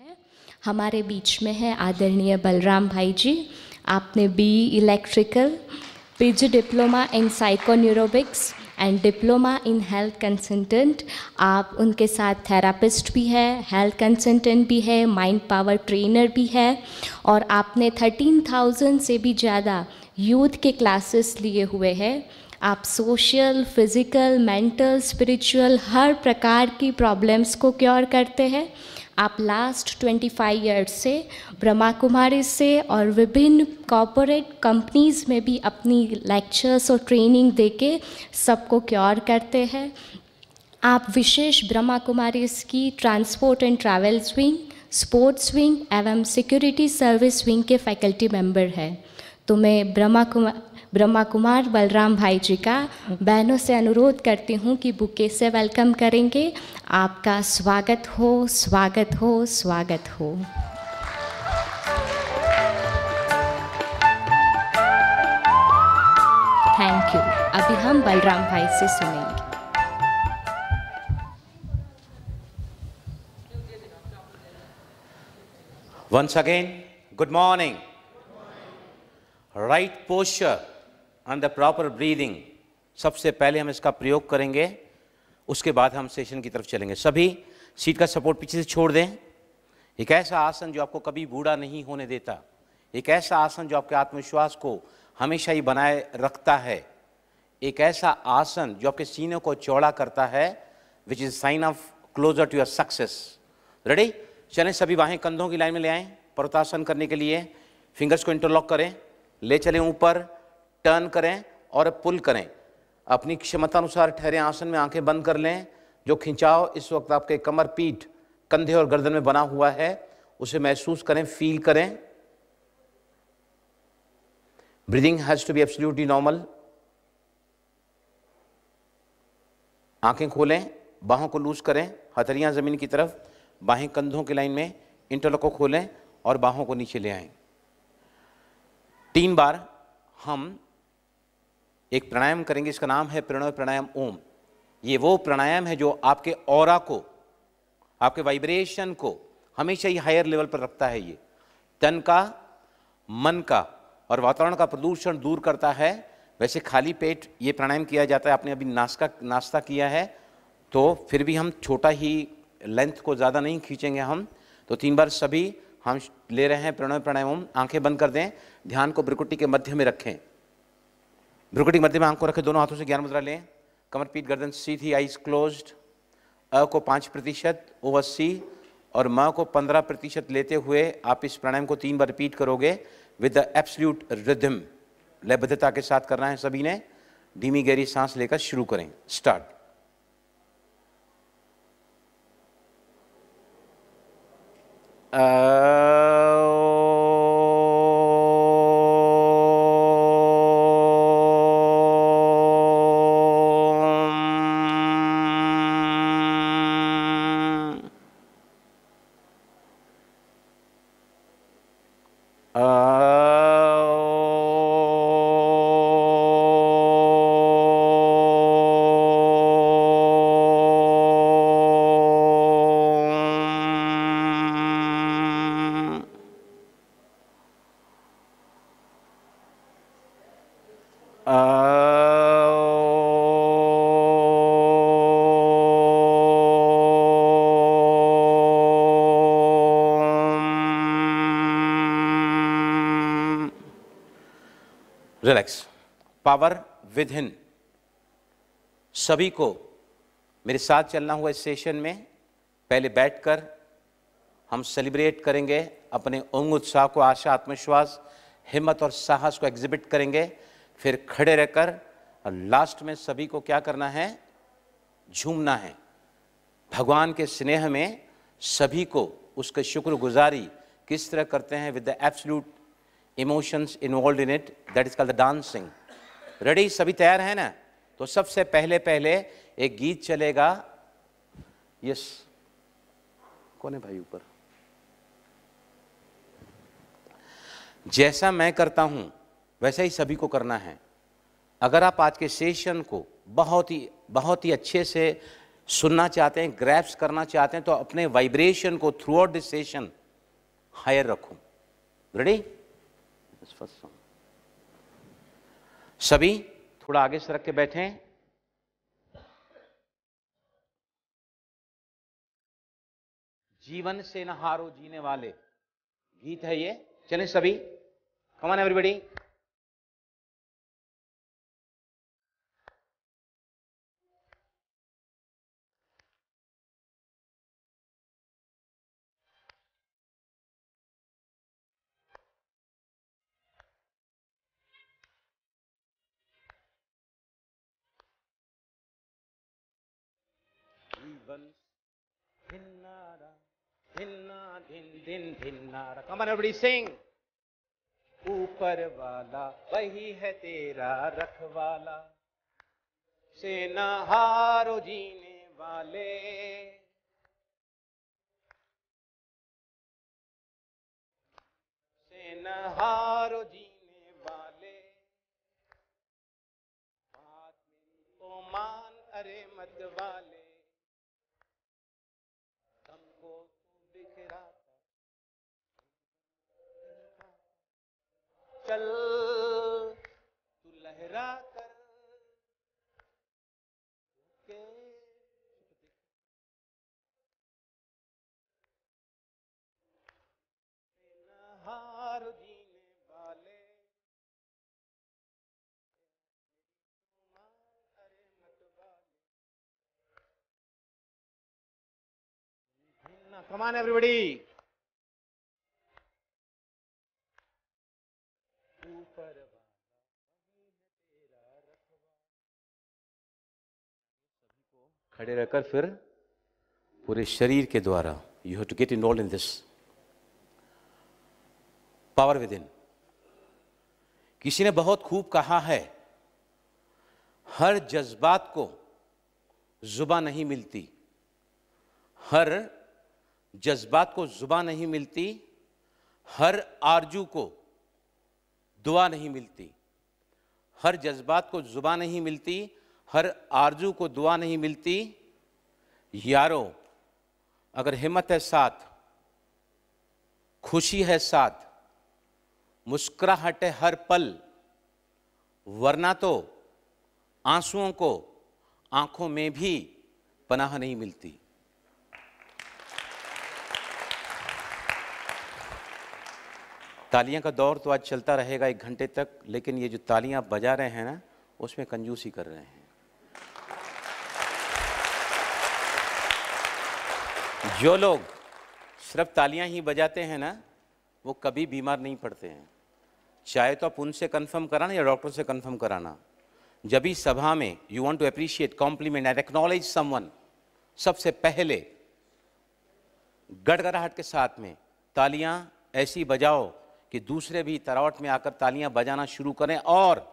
हैं हमारे बीच में है आदरणीय बलराम भाई जी आपने B electrical P diploma in psychoneurobics and diploma in health consultant आप उनके साथ थेरापिस्ट भी है हेल्थ कंसल्टेंट भी है माइंड पावर ट्रेनर भी है और आपने थर्टीन थाउजेंड से भी ज़्यादा यूथ के क्लासेस लिए हुए हैं आप सोशल फिज़िकल मेंटल स्पिरिचुअल हर प्रकार की प्रॉब्लम्स को क्योर करते हैं आप लास्ट 25 इयर्स से ब्रह्मा कुमारी से और विभिन्न कॉरपोरेट कंपनीज में भी अपनी लेक्चर्स और ट्रेनिंग देके सबको क्योर करते हैं आप विशेष ब्रह्मा कुमारी की transport and travels wing sports wing एवं सिक्योरिटी सर्विस विंग के फैकल्टी मेंबर हैं तो मैं ब्रह्मा कुमार ब्रह्मा कुमार बलराम भाई जी का बहनों से अनुरोध करती हूँ कि बुके से वेलकम करेंगे आपका स्वागत हो स्वागत हो स्वागत हो थैंक यू अभी हम बलराम भाई से सुनेंगे Once again, good morning. Good morning. Right posture on the proper breathing सबसे पहले हम इसका प्रयोग करेंगे उसके बाद हम सेशन की तरफ चलेंगे सभी सीट का सपोर्ट पीछे से छोड़ दें एक ऐसा आसन जो आपको कभी बूढ़ा नहीं होने देता एक ऐसा आसन जो आपके आत्मविश्वास को हमेशा ही बनाए रखता है एक ऐसा आसन जो आपके सीने को चौड़ा करता है which is sign of closer to your success ready चलें सभी बाहें कंधों की लाइन में ले आए पर्वतासन करने के लिए फिंगर्स को इंटरलॉक करें ले चलें ऊपर टर्न करें और पुल करें अपनी क्षमता अनुसार ठहरे आसन में आंखें बंद कर लें जो खिंचाव इस वक्त आपके कमर पीठ कंधे और गर्दन में बना हुआ है उसे महसूस करें फील करें breathing has to be absolutely normal आंखें खोलें बाहों को लूज करें हथरियां ज़मीन की तरफ बाहें कंधों की लाइन में इंटरलॉक को खोलें और बाहों को नीचे ले आए तीन बार हम एक प्राणायाम करेंगे इसका नाम है प्रणव प्राणायाम ओम ये वो प्राणायाम है जो आपके और को आपके वाइब्रेशन को हमेशा ही हायर लेवल पर रखता है ये तन का मन का और वातावरण का प्रदूषण दूर करता है वैसे खाली पेट ये प्राणायाम किया जाता है आपने अभी नाश्ता नाश्ता किया है तो फिर भी हम छोटा ही लेंथ को ज़्यादा नहीं खींचेंगे हम तो तीन बार सभी हम ले रहे हैं प्रणव प्राणायाम आंखें बंद कर दें ध्यान को ब्रिकुटी के मध्य में रखें भ्रुकटी मध्य में आंख को रखे दोनों हाथों से ज्ञान मुद्रा लें कमर पीठ गर्दन सी थी आईज क्लोज्ड अ को पाँच प्रतिशत ओ अस्सी और म को पंद्रह प्रतिशत लेते हुए आप इस प्राणायाम को तीन बार रिपीट करोगे विद द एब्सल्यूट रिदम लयबद्धता के साथ करना है सभी ने धीमी गहरी सांस लेकर शुरू करें start uh... power within सभी को मेरे साथ चलना हुआ इस सेशन में पहले बैठकर हम सेलिब्रेट करेंगे अपने उंग उत्साह को आशा आत्मविश्वास हिम्मत और साहस को एग्जिबिट करेंगे फिर खड़े रहकर और लास्ट में सभी को क्या करना है झूमना है भगवान के स्नेह में सभी को उसके शुक्रगुजारी किस तरह करते हैं with the absolute emotions involve in it that is called the dancing ready सभी तैयार हैं ना तो सबसे पहले पहले एक गीत चलेगा यस कौन है भाई ऊपर जैसा मैं करता हूं वैसा ही सभी को करना है अगर आप आज के सेशन को बहुत ही बहुत ही अच्छे से सुनना चाहते हैं ग्रैप्स करना चाहते हैं तो अपने वाइब्रेशन को throughout the session higher रखो रेडी फर्स्ट सॉन्ग सभी थोड़ा आगे सरक के बैठे हैं जीवन से न हारो जीने वाले गीत है ये चलें सभी कमान एवरीबडी धिलना धिन धिन धिलना कमन एवरीबडी सिंग ऊपर वाला वही है तेरा रखवाला से हारो जीने वाले से न हारो जीने वाले बात मान अरे मत वाले चल तू लहरा कर के हार जीने वाले अरे खड़े रहकर फिर पूरे शरीर के द्वारा you have to get involve in this power within किसी ने बहुत खूब कहा है हर जज्बात को जुबा नहीं मिलती हर जज्बात को जुबा नहीं मिलती हर आरजू को दुआ नहीं मिलती हर जज्बात को जुबा नहीं मिलती हर आरजू को दुआ नहीं मिलती यारो अगर हिम्मत है साथ खुशी है साथ मुस्कुराहट है हर पल वरना तो आंसुओं को आंखों में भी पनाह नहीं मिलती तालियां का दौर तो आज चलता रहेगा एक घंटे तक लेकिन ये जो तालियां बजा रहे हैं ना उसमें कंजूसी कर रहे हैं जो लोग सिर्फ तालियां ही बजाते हैं ना वो कभी बीमार नहीं पड़ते हैं चाहे तो आप उनसे कंफर्म कराना या डॉक्टर से कंफर्म कराना जब भी सभा में you want to appreciate compliment and acknowledge someone सबसे पहले गड़गड़ाहट के साथ में तालियां ऐसी बजाओ कि दूसरे भी तरावट में आकर तालियां बजाना शुरू करें और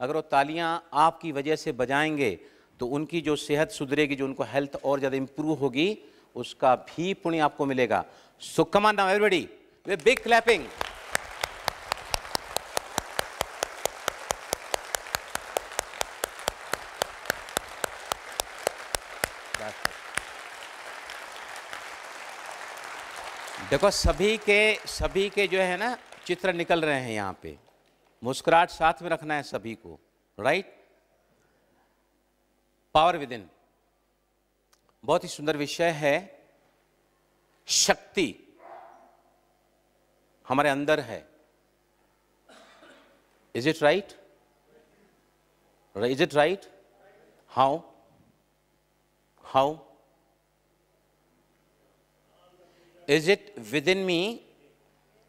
अगर वो तालियां आपकी वजह से बजाएंगे तो उनकी जो सेहत सुधरेगी जो उनको हेल्थ और ज़्यादा इम्प्रूव होगी उसका भी पुण्य आपको मिलेगा so come now everybody way big clapping देखो सभी के सभी के जो है ना चित्र निकल रहे हैं यहाँ पे मुस्कुराहट साथ में रखना है सभी को राइट पावर विद इन बहुत ही सुंदर विषय है शक्ति हमारे अंदर है is it right is it right how how is it within me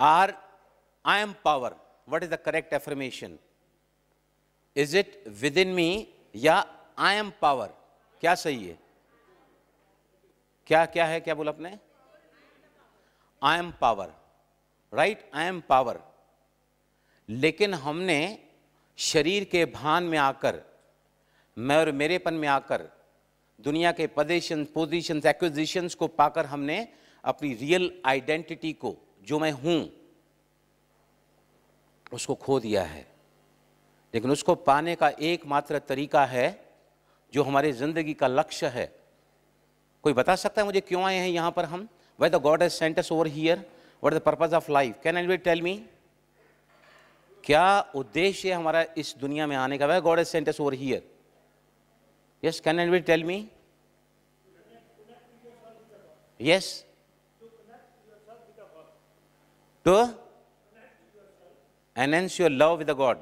or I am power what is the correct affirmation is it within me या आई एम पावर क्या सही है क्या क्या है क्या बोला आपने I am power right I am power लेकिन हमने शरीर के भान में आकर मैं और मेरेपन में आकर दुनिया के पदेशन पोजिशन एक्विजिशंस को पाकर हमने अपनी रियल आइडेंटिटी को जो मैं हूं उसको खो दिया है लेकिन उसको पाने का एकमात्र तरीका है जो हमारी ज़िंदगी का लक्ष्य है कोई बता सकता है मुझे क्यों आए हैं यहाँ पर हम we the God age centres over here what the purpose of life can an we tell me क्या उद्देश्य हमारा इस दुनिया में आने का वह God age centres over here yes can an we tell me yes to enhance your love with God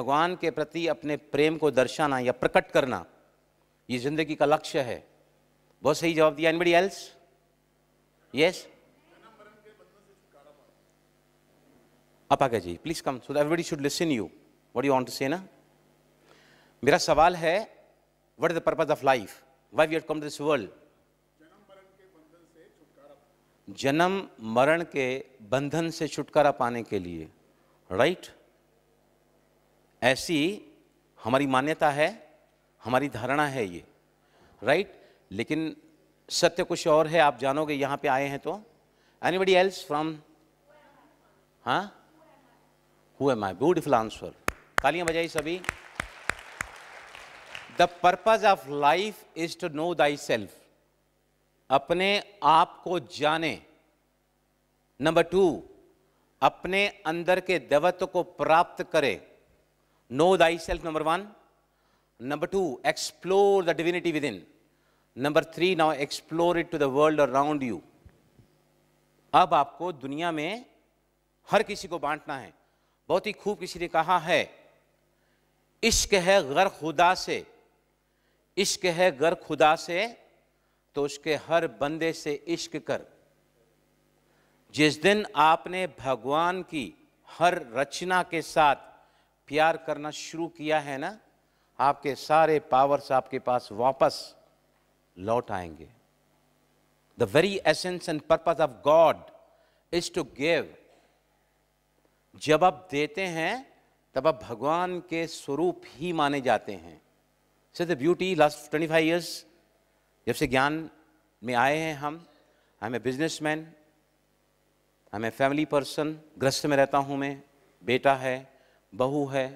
भगवान के प्रति अपने प्रेम को दर्शाना या प्रकट करना ये जिंदगी का लक्ष्य है बहुत सही जवाब दिया एनबडी एल्स यस अपाका ji please come so everybody should listen you what you want to say ना मेरा सवाल है what is the purpose of life why we have come to this world जन्म मरण के बंधन से छुटकारा पाने के लिए राइट right? ऐसी हमारी मान्यता है हमारी धारणा है ये राइट लेकिन सत्य कुछ और है आप जानोगे यहाँ पे आए हैं तो एनीबडी एल्स फ्रॉम हाँ who am I beautiful answer तालियां बजाई सभी the purpose of life is to know thyself अपने आप को जाने नंबर टू अपने अंदर के देवत्व को प्राप्त करे know thyself number one number two explore the divinity within number three now explore it to the world around you अब आपको दुनिया में हर किसी को बांटना है बहुत ही खूब किसी ने कहा है इश्क है गर खुदा से इश्क है गर खुदा से तो उसके हर बंदे से इश्क कर जिस दिन आपने भगवान की हर रचना के साथ प्यार करना शुरू किया है ना आपके सारे पावर्स आपके पास वापस लौट आएंगे the very essence and purpose of God is to give जब आप देते हैं तब आप भगवान के स्वरूप ही माने जाते हैं so the beauty last twenty five years जब से ज्ञान में आए हैं हम I am a businessman I am a family person ग्रस्त में रहता हूँ मैं बेटा है बहू है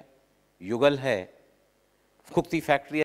युगल है खुक्ती factory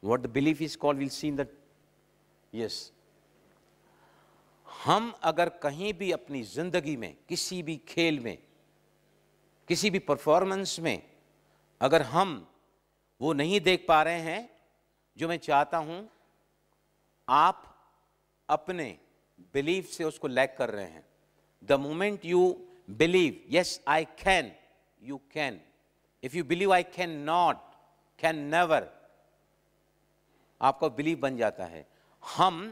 what the belief is called we'll see in the yes हम अगर कहीं भी अपनी जिंदगी में किसी भी खेल में किसी भी परफॉर्मेंस में अगर हम वो नहीं देख पा रहे हैं जो मैं चाहता हूं आप अपने बिलीव से उसको लैक कर रहे हैं the moment you believe yes I can you can if you believe I can not can never आपका बिलीव बन जाता है हम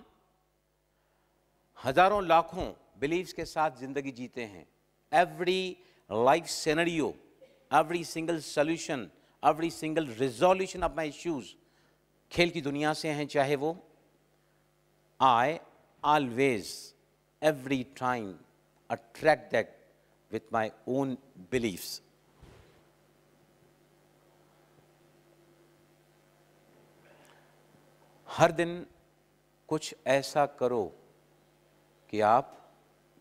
हजारों लाखों बिलीव्स के साथ जिंदगी जीते हैं every life scenario every single solution every single resolution of my issues खेल की दुनिया से हैं चाहे वो I always every time attract that with my own believes हर दिन कुछ ऐसा करो कि आप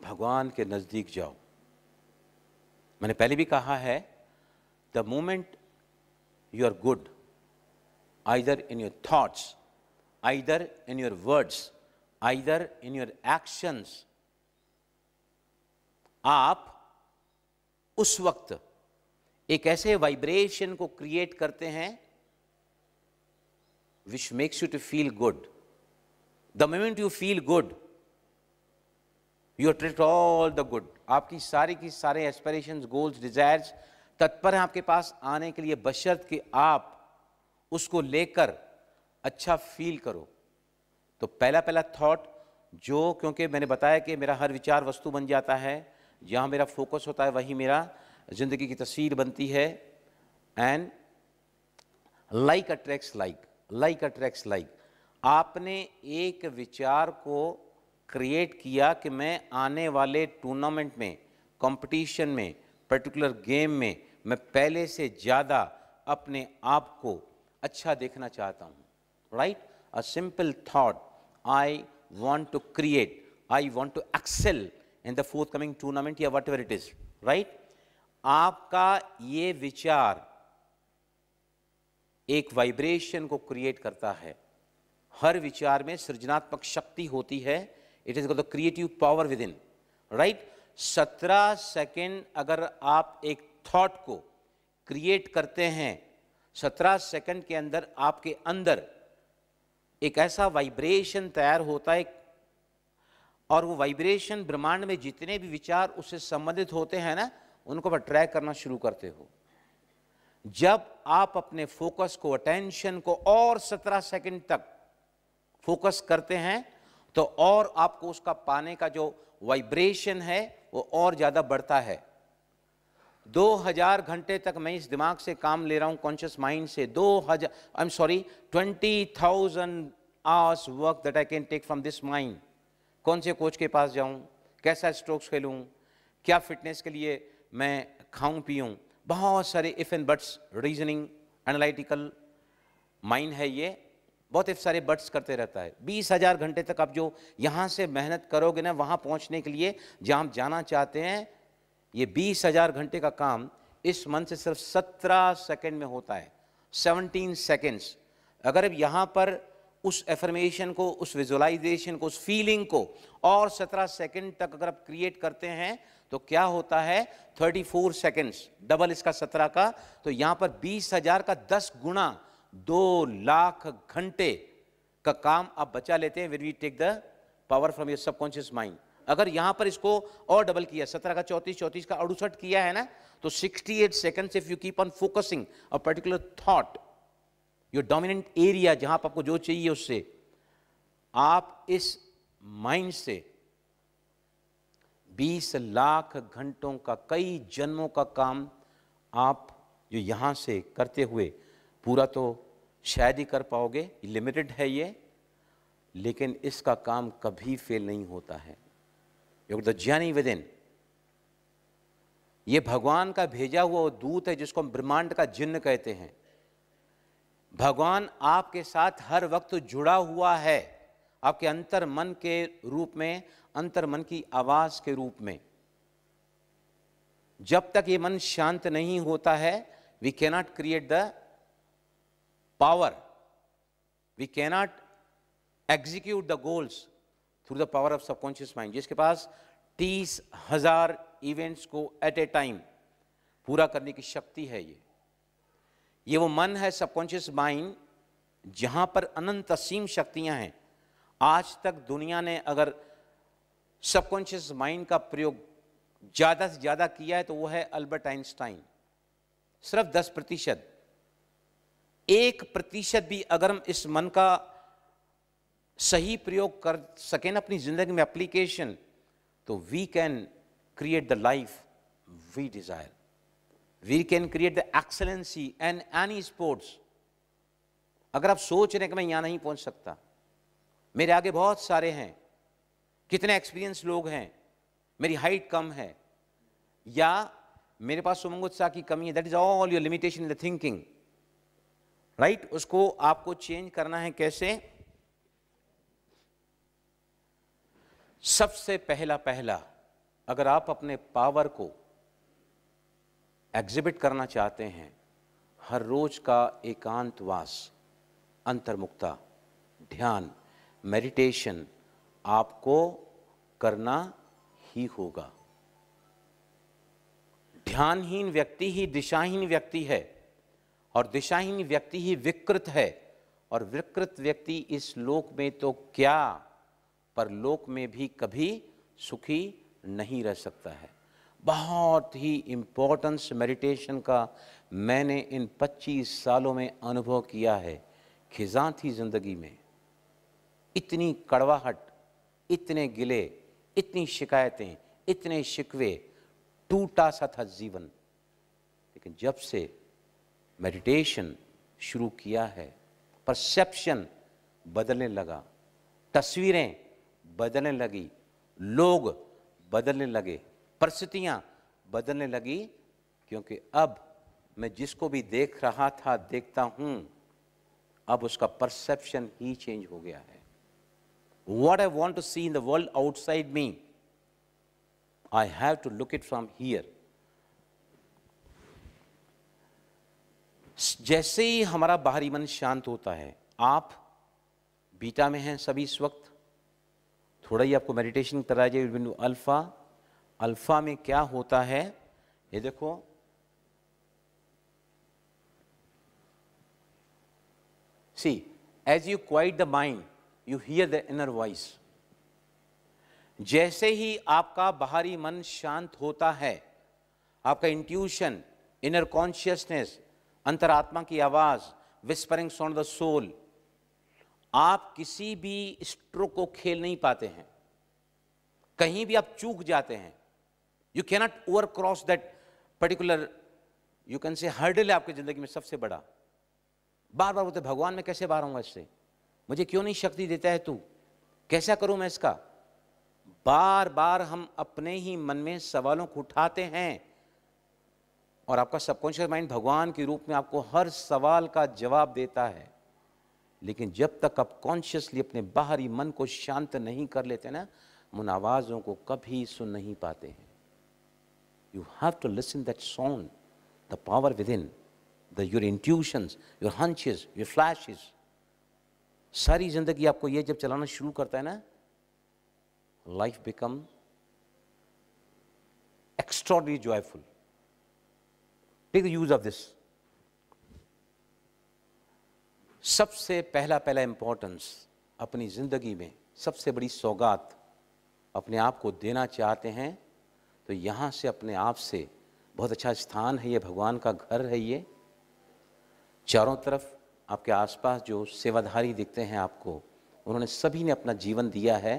भगवान के नज़दीक जाओ मैंने पहले भी कहा है the moment you are good either in your thoughts either in your words either in your actions आप उस वक्त एक ऐसे वाइब्रेशन को क्रिएट करते हैं which makes you to feel good. The moment you feel good, you attract all the good. आपकी सारी की सारे एस्परेशंस, गोल्स, डिजायर्स तत्पर हैं आपके पास आने के लिए बशर्त कि आप उसको लेकर अच्छा फील करो तो पहला पहला थॉट जो क्योंकि मैंने बताया कि मेरा हर विचार वस्तु बन जाता है जहाँ मेरा फोकस होता है वहीं मेरा ज़िंदगी की तस्वीर बनती है and like attracts like like attracts like आपने एक विचार को क्रिएट किया कि मैं आने वाले टूर्नामेंट में कंपटीशन में पर्टिकुलर गेम में मैं पहले से ज़्यादा अपने आप को अच्छा देखना चाहता हूँ right a simple thought I want to create I want to excel in the forthcoming tournament या whatever it is right आपका ये विचार एक वाइब्रेशन को क्रिएट करता है हर विचार में सृजनात्मक शक्ति होती है it is the creative power within right सत्रह सेकेंड अगर आप एक थॉट को क्रिएट करते हैं सत्रह सेकेंड के अंदर आपके अंदर एक ऐसा वाइब्रेशन तैयार होता है और वो वाइब्रेशन ब्रह्मांड में जितने भी विचार उससे संबंधित होते हैं ना उनको आप ट्रैक करना शुरू करते हो जब आप अपने फोकस को अटेंशन को और 17 सेकंड तक फोकस करते हैं तो और आपको उसका पाने का जो वाइब्रेशन है वो और ज़्यादा बढ़ता है 2000 घंटे तक मैं इस दिमाग से काम ले रहा हूं कॉन्शियस माइंड से 2000 I am sorry 20,000 hours work that I can take from this mind कौन से कोच के पास जाऊं कैसा स्ट्रोक्स खेलूं क्या फिटनेस के लिए मैं खाऊं पीऊं बहुत सारे if and buts reasoning analytical mind है ये बहुत इफ सारे बट्स करते रहता है बीस हज़ार घंटे तक आप जो यहां से मेहनत करोगे ना वहां पहुंचने के लिए जहां हम जाना चाहते हैं ये बीस हज़ार घंटे का काम इस मन से सिर्फ सत्रह सेकेंड में होता है सेवनटीन सेकेंड्स अगर अब यहाँ पर उस एफर्मेशन को उस विजुअलाइजेशन को उस फीलिंग को और सत्रह सेकेंड तक अगर आप क्रिएट करते हैं तो क्या होता है 34 सेकंड्स डबल इसका 17 का तो यहां पर 20,000 का 10 गुना दो लाख घंटे का काम आप बचा लेते हैं when we take the power from your subconscious mind अगर यहां पर इसको और डबल किया सत्रह का चौतीस चौतीस का अड़ुसठ किया है ना तो 68 eight seconds if you keep on focusing a particular thought your dominant area जहां पर आपको जो चाहिए उससे आप इस माइंड से बीस लाख घंटों का कई जन्मों का काम आप जो यहाँ से करते हुए पूरा तो शायद ही कर पाओगे लिमिटेड है ये लेकिन इसका काम कभी फेल नहीं होता है योग द ज्ञानी विद इन ये भगवान का भेजा हुआ वो दूत है जिसको हम ब्रह्मांड का जिन्न कहते हैं भगवान आपके साथ हर वक्त जुड़ा हुआ है आपके अंतर मन के रूप में अंतर मन की आवाज़ के रूप में जब तक ये मन शांत नहीं होता है we cannot create the power we cannot execute the goals through the power of subconscious mind जिसके पास तीस हजार इवेंट्स को एट ए टाइम पूरा करने की शक्ति है ये ये वो मन है सबकॉन्शियस माइंड जहां पर अनंत असीम शक्तियां हैं आज तक दुनिया ने अगर सबकॉन्शियस माइंड का प्रयोग ज़्यादा से ज़्यादा किया है तो वो है अल्बर्ट आइंस्टाइन सिर्फ दस प्रतिशत एक प्रतिशत भी अगर हम इस मन का सही प्रयोग कर सके ना अपनी ज़िंदगी में एप्लीकेशन तो we can create the life we desire we can create the excellency and any sports अगर आप सोच रहे हैं कि मैं यहां नहीं पहुंच सकता मेरे आगे बहुत सारे हैं कितने एक्सपीरियंस लोग हैं मेरी हाइट कम है या मेरे पास सुमंगोत्साह उत्साह की कमी है that is all your limitation in the thinking right उसको आपको चेंज करना है कैसे सबसे पहला पहला अगर आप अपने पावर को एग्जिबिट करना चाहते हैं हर रोज का एकांतवास अंतर्मुक्ता ध्यान मेडिटेशन आपको करना ही होगा ध्यानहीन व्यक्ति ही दिशाहीन व्यक्ति है और दिशाहीन व्यक्ति ही विकृत है और विकृत व्यक्ति इस लोक में तो क्या पर लोक में भी कभी सुखी नहीं रह सकता है बहुत ही इम्पोर्टेंस मेडिटेशन का मैंने इन 25 सालों में अनुभव किया है खिजा थी ज़िंदगी में इतनी कड़वाहट इतने गिले इतनी शिकायतें इतने शिकवे टूटा सा था जीवन लेकिन जब से मेडिटेशन शुरू किया है परसेप्शन बदलने लगा तस्वीरें बदलने लगी लोग बदलने लगे परिस्थितियाँ बदलने लगी क्योंकि अब मैं जिसको भी देख रहा था देखता हूँ अब उसका परसेप्शन ही चेंज हो गया है what I want to see in the world outside me, I have to look it from here. जैसे ही हमारा बाहरी मन शांत होता है आप बीटा में हैं सभी इस वक्त थोड़ा ही आपको मेडिटेशन करा जाए बिंदु अल्फा अल्फा में क्या होता है ये देखो see as you quiet the mind you hear the inner voice जैसे ही आपका बाहरी मन शांत होता है आपका इंट्यूशन इनर कॉन्शियसनेस अंतरात्मा की आवाज़ विस्परिंग सॉन द सोल आप किसी भी स्ट्रोक को खेल नहीं पाते हैं कहीं भी आप चूक जाते हैं you cannot over cross that particular you can say hurdle है आपकी ज़िंदगी में सबसे बड़ा बार बार बोलते भगवान मैं कैसे बाहर आऊँगा इससे मुझे क्यों नहीं शक्ति देता है तू कैसा करूं मैं इसका बार बार हम अपने ही मन में सवालों को उठाते हैं और आपका सबकॉन्शियस माइंड भगवान के रूप में आपको हर सवाल का जवाब देता है लेकिन जब तक आप कॉन्शियसली अपने बाहरी मन को शांत नहीं कर लेते ना हम उन आवाज़ों को कभी सुन नहीं पाते हैं you have to listen that sound the power within the your intuitions your hunches your flashes सारी ज़िंदगी आपको ये जब चलाना शुरू करता है ना life become extraordinarily joyful take the use of this सबसे पहला पहला इंपॉर्टेंस अपनी ज़िंदगी में सबसे बड़ी सौगात अपने आप को देना चाहते हैं तो यहां से अपने आप से बहुत अच्छा स्थान है ये भगवान का घर है ये चारों तरफ आपके आसपास जो सेवाधारी दिखते हैं आपको उन्होंने सभी ने अपना जीवन दिया है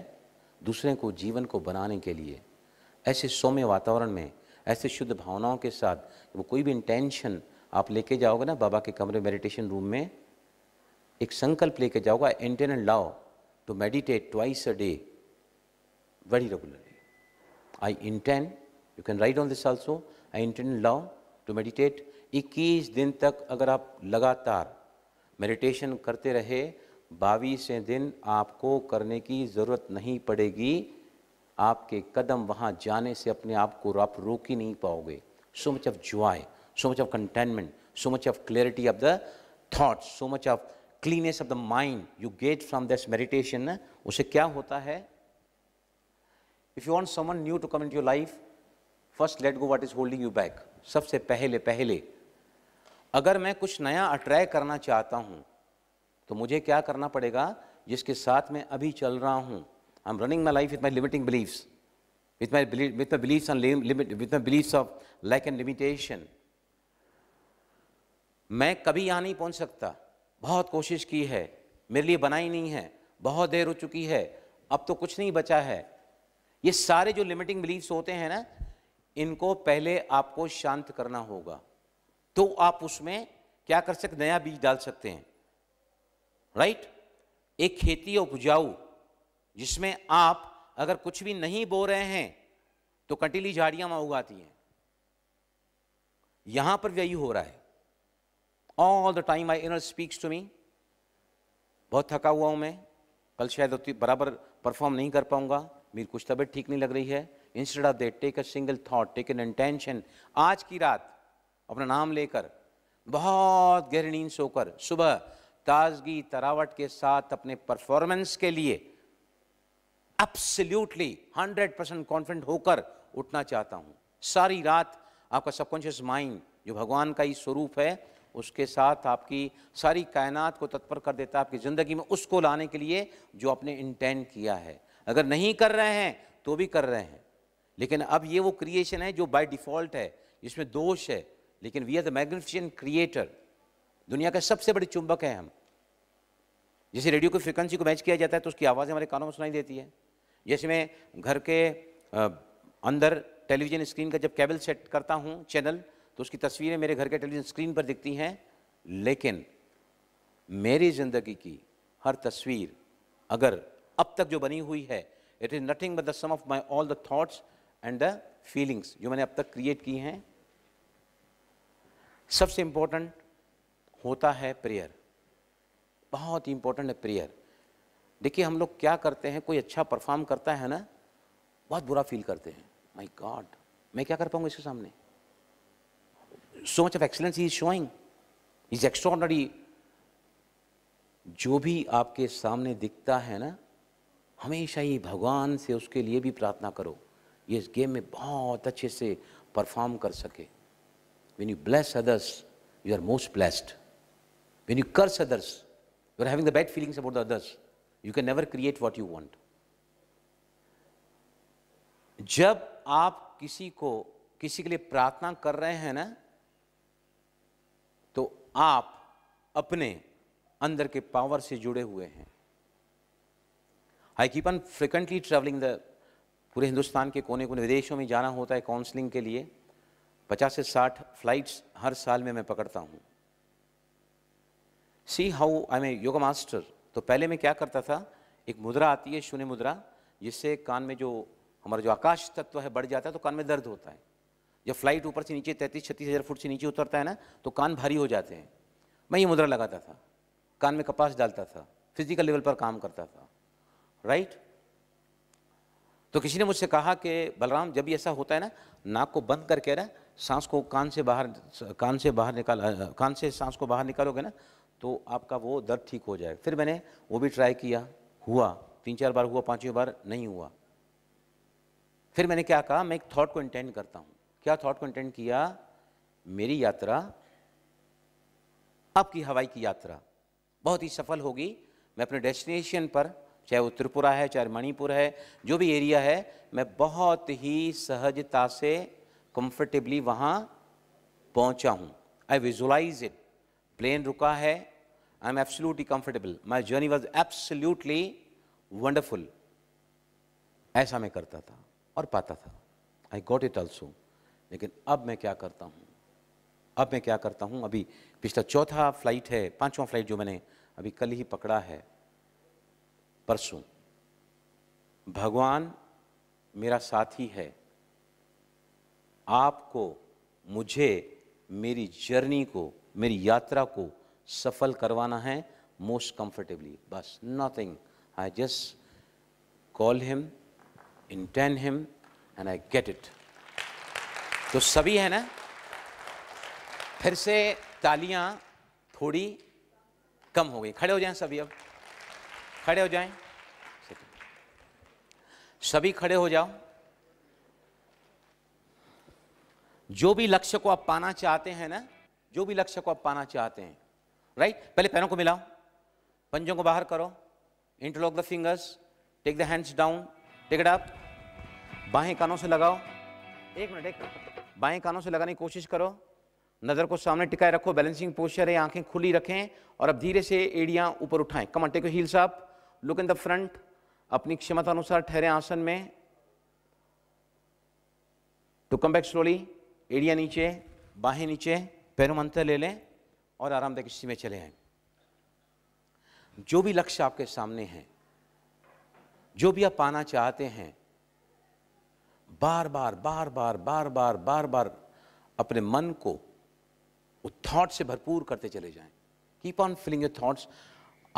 दूसरे को जीवन को बनाने के लिए ऐसे सौम्य वातावरण में ऐसे शुद्ध भावनाओं के साथ वो कोई भी इंटेंशन आप लेके जाओगे ना बाबा के कमरे मेडिटेशन रूम में एक संकल्प लेके जाओगे intend and allow to meditate twice a day very regularly I intend you can write on this also I intend allow to meditate इक्कीस दिन तक अगर आप लगातार मेडिटेशन करते रहे बाईस दिन आपको करने की ज़रूरत नहीं पड़ेगी आपके कदम वहाँ जाने से अपने आप को आप रोक ही नहीं पाओगे so much of joy so much of containment so much of clarity of the thought so much of cleanness of the mind you get from this meditation उसे क्या होता है if you want someone new to come in your life first let go what is holding you back सबसे पहले पहले अगर मैं कुछ नया अट्रैक्ट करना चाहता हूँ तो मुझे क्या करना पड़ेगा जिसके साथ मैं अभी चल रहा हूँ I am running my life with my limiting believes with my with my my own limit with my my of lack and limitation मैं कभी यहाँ नहीं पहुँच सकता बहुत कोशिश की है मेरे लिए बना ही नहीं है बहुत देर हो चुकी है अब तो कुछ नहीं बचा है ये सारे जो लिमिटिंग बिलीव्स होते हैं ना इनको पहले आपको शांत करना होगा तो आप उसमें क्या कर सकते नया बीज डाल सकते हैं राइट एक खेती उपजाऊ जिसमें आप अगर कुछ भी नहीं बो रहे हैं तो कंटीली झाड़ियां वहां उगाती हैं यहां पर व्यय हो रहा है all the time I inner speaks to me बहुत थका हुआ हूं मैं कल शायद बराबर परफॉर्म नहीं कर पाऊंगा मेरी कुछ तबीयत ठीक नहीं लग रही है instead of that take a single thought take an intention आज की रात अपना नाम लेकर बहुत गहरी नींद सोकर सुबह ताजगी तरावट के साथ अपने परफॉर्मेंस के लिए एब्सल्यूटली हंड्रेड परसेंट कॉन्फिडेंट होकर उठना चाहता हूँ सारी रात आपका सबकॉन्शियस माइंड जो भगवान का ही स्वरूप है उसके साथ आपकी सारी कायनात को तत्पर कर देता है आपकी ज़िंदगी में उसको लाने के लिए जो आपने इंटेंड किया है अगर नहीं कर रहे हैं तो भी कर रहे हैं लेकिन अब ये वो क्रिएशन है जो बाय डिफ़ॉल्ट है जिसमें दोष है लेकिन we are the magnificent creator दुनिया के सबसे बड़े चुंबक हैं हम जैसे रेडियो की फ्रिक्वेंसी को मैच किया जाता है तो उसकी आवाज़ हमारे कानों में सुनाई देती है जैसे मैं घर के अंदर टेलीविज़न स्क्रीन का जब केबल सेट करता हूँ चैनल तो उसकी तस्वीरें मेरे घर के टेलीविज़न स्क्रीन पर दिखती हैं लेकिन मेरी ज़िंदगी की हर तस्वीर अगर अब तक जो बनी हुई है it is nothing but the sum of my all the thoughts and the feelings जो मैंने अब तक क्रिएट की हैं सबसे इम्पोर्टेंट होता है प्रेयर बहुत इम्पोर्टेंट है प्रेयर देखिए हम लोग क्या करते हैं कोई अच्छा परफॉर्म करता है ना बहुत बुरा फील करते हैं माई गॉड मैं क्या कर पाऊंगा इसके सामने so much of excellence is showing is extraordinary जो भी आपके सामने दिखता है ना हमेशा ही भगवान से उसके लिए भी प्रार्थना करो ये इस गेम में बहुत अच्छे से परफॉर्म कर सके When you bless others, you are most blessed. When you curse others, you are having the bad feelings about the others. You can never create what you want. जब आप किसी को किसी के लिए प्रार्थना कर रहे हैं ना तो आप अपने अंदर के पावर से जुड़े हुए हैं I keep on frequently travelling the पूरे हिंदुस्तान के कोने कोने विदेशों में जाना होता है काउंसलिंग के लिए पचास से साठ फ्लाइट्स हर साल में मैं पकड़ता हूँ see how I may yoga master तो पहले मैं क्या करता था एक मुद्रा आती है शून्य मुद्रा जिससे कान में जो हमारा जो आकाश तत्व है बढ़ जाता है तो कान में दर्द होता है जब फ्लाइट ऊपर से नीचे तैंतीस छत्तीस हज़ार फुट से नीचे उतरता है ना तो कान भारी हो जाते हैं मैं ये मुद्रा लगाता था कान में कपास डालता था फिजिकल लेवल पर काम करता था राइट तो किसी ने मुझसे कहा कि बलराम जब भी ऐसा होता है ना नाक को बंद करके ना सांस को कान से बाहर कान से बाहर निकाल कान से सांस को बाहर निकालोगे ना तो आपका वो दर्द ठीक हो जाएगा फिर मैंने वो भी ट्राई किया हुआ तीन चार बार हुआ पाँचवीं बार नहीं हुआ फिर मैंने क्या कहा मैं एक थॉट को इंटेंड करता हूँ क्या थॉट को इंटेंड किया मेरी यात्रा आपकी हवाई की यात्रा बहुत ही सफल होगी मैं अपने डेस्टिनेशन पर चाहे वो त्रिपुरा है चाहे मणिपुर है जो भी एरिया है मैं बहुत ही सहजता से कंफर्टेबली वहाँ पहुँचा हूँ आई विजुलाइज इट प्लेन रुका है I am absolutely comfortable my journey was absolutely wonderful ऐसा मैं करता था और पाता था आई गॉट इट ऑल्सो लेकिन अब मैं क्या करता हूँ अब मैं क्या करता हूँ अभी पिछला चौथा फ्लाइट है पांचवा फ्लाइट जो मैंने अभी कल ही पकड़ा है परसों भगवान मेरा साथी है आपको मुझे मेरी जर्नी को मेरी यात्रा को सफल करवाना है मोस्ट कंफर्टेबली बस nothing I just call him intend him and I get it तो सभी है ना फिर से तालियां थोड़ी कम हो गई खड़े हो जाएं सभी अब खड़े हो जाएं सभी खड़े हो जाओ जो भी लक्ष्य को आप पाना चाहते हैं ना जो भी लक्ष्य को आप पाना चाहते हैं राइट पहले पैरों को मिलाओ पंजों को बाहर करो interlock the fingers take the hands down take it up बाहें कानों से लगाओ एक मिनट एक बाहें कानों से लगाने की कोशिश करो नज़र को सामने टिकाए रखो बैलेंसिंग पोस्चर है आंखें खुली रखें और अब धीरे से एड़ियाँ ऊपर उठाएं कमर टेको heels up look in the front अपनी क्षमता अनुसार ठहरे आसन में टू कम बैक स्लोली एड़िया नीचे बाहें नीचे पैरों मंत्र ले लें और आरामदायक स्थिति में चले आए जो भी लक्ष्य आपके सामने है जो भी आप पाना चाहते हैं बार बार बार बार बार बार बार बार अपने मन को थॉट से भरपूर करते चले जाएं keep on filling your thoughts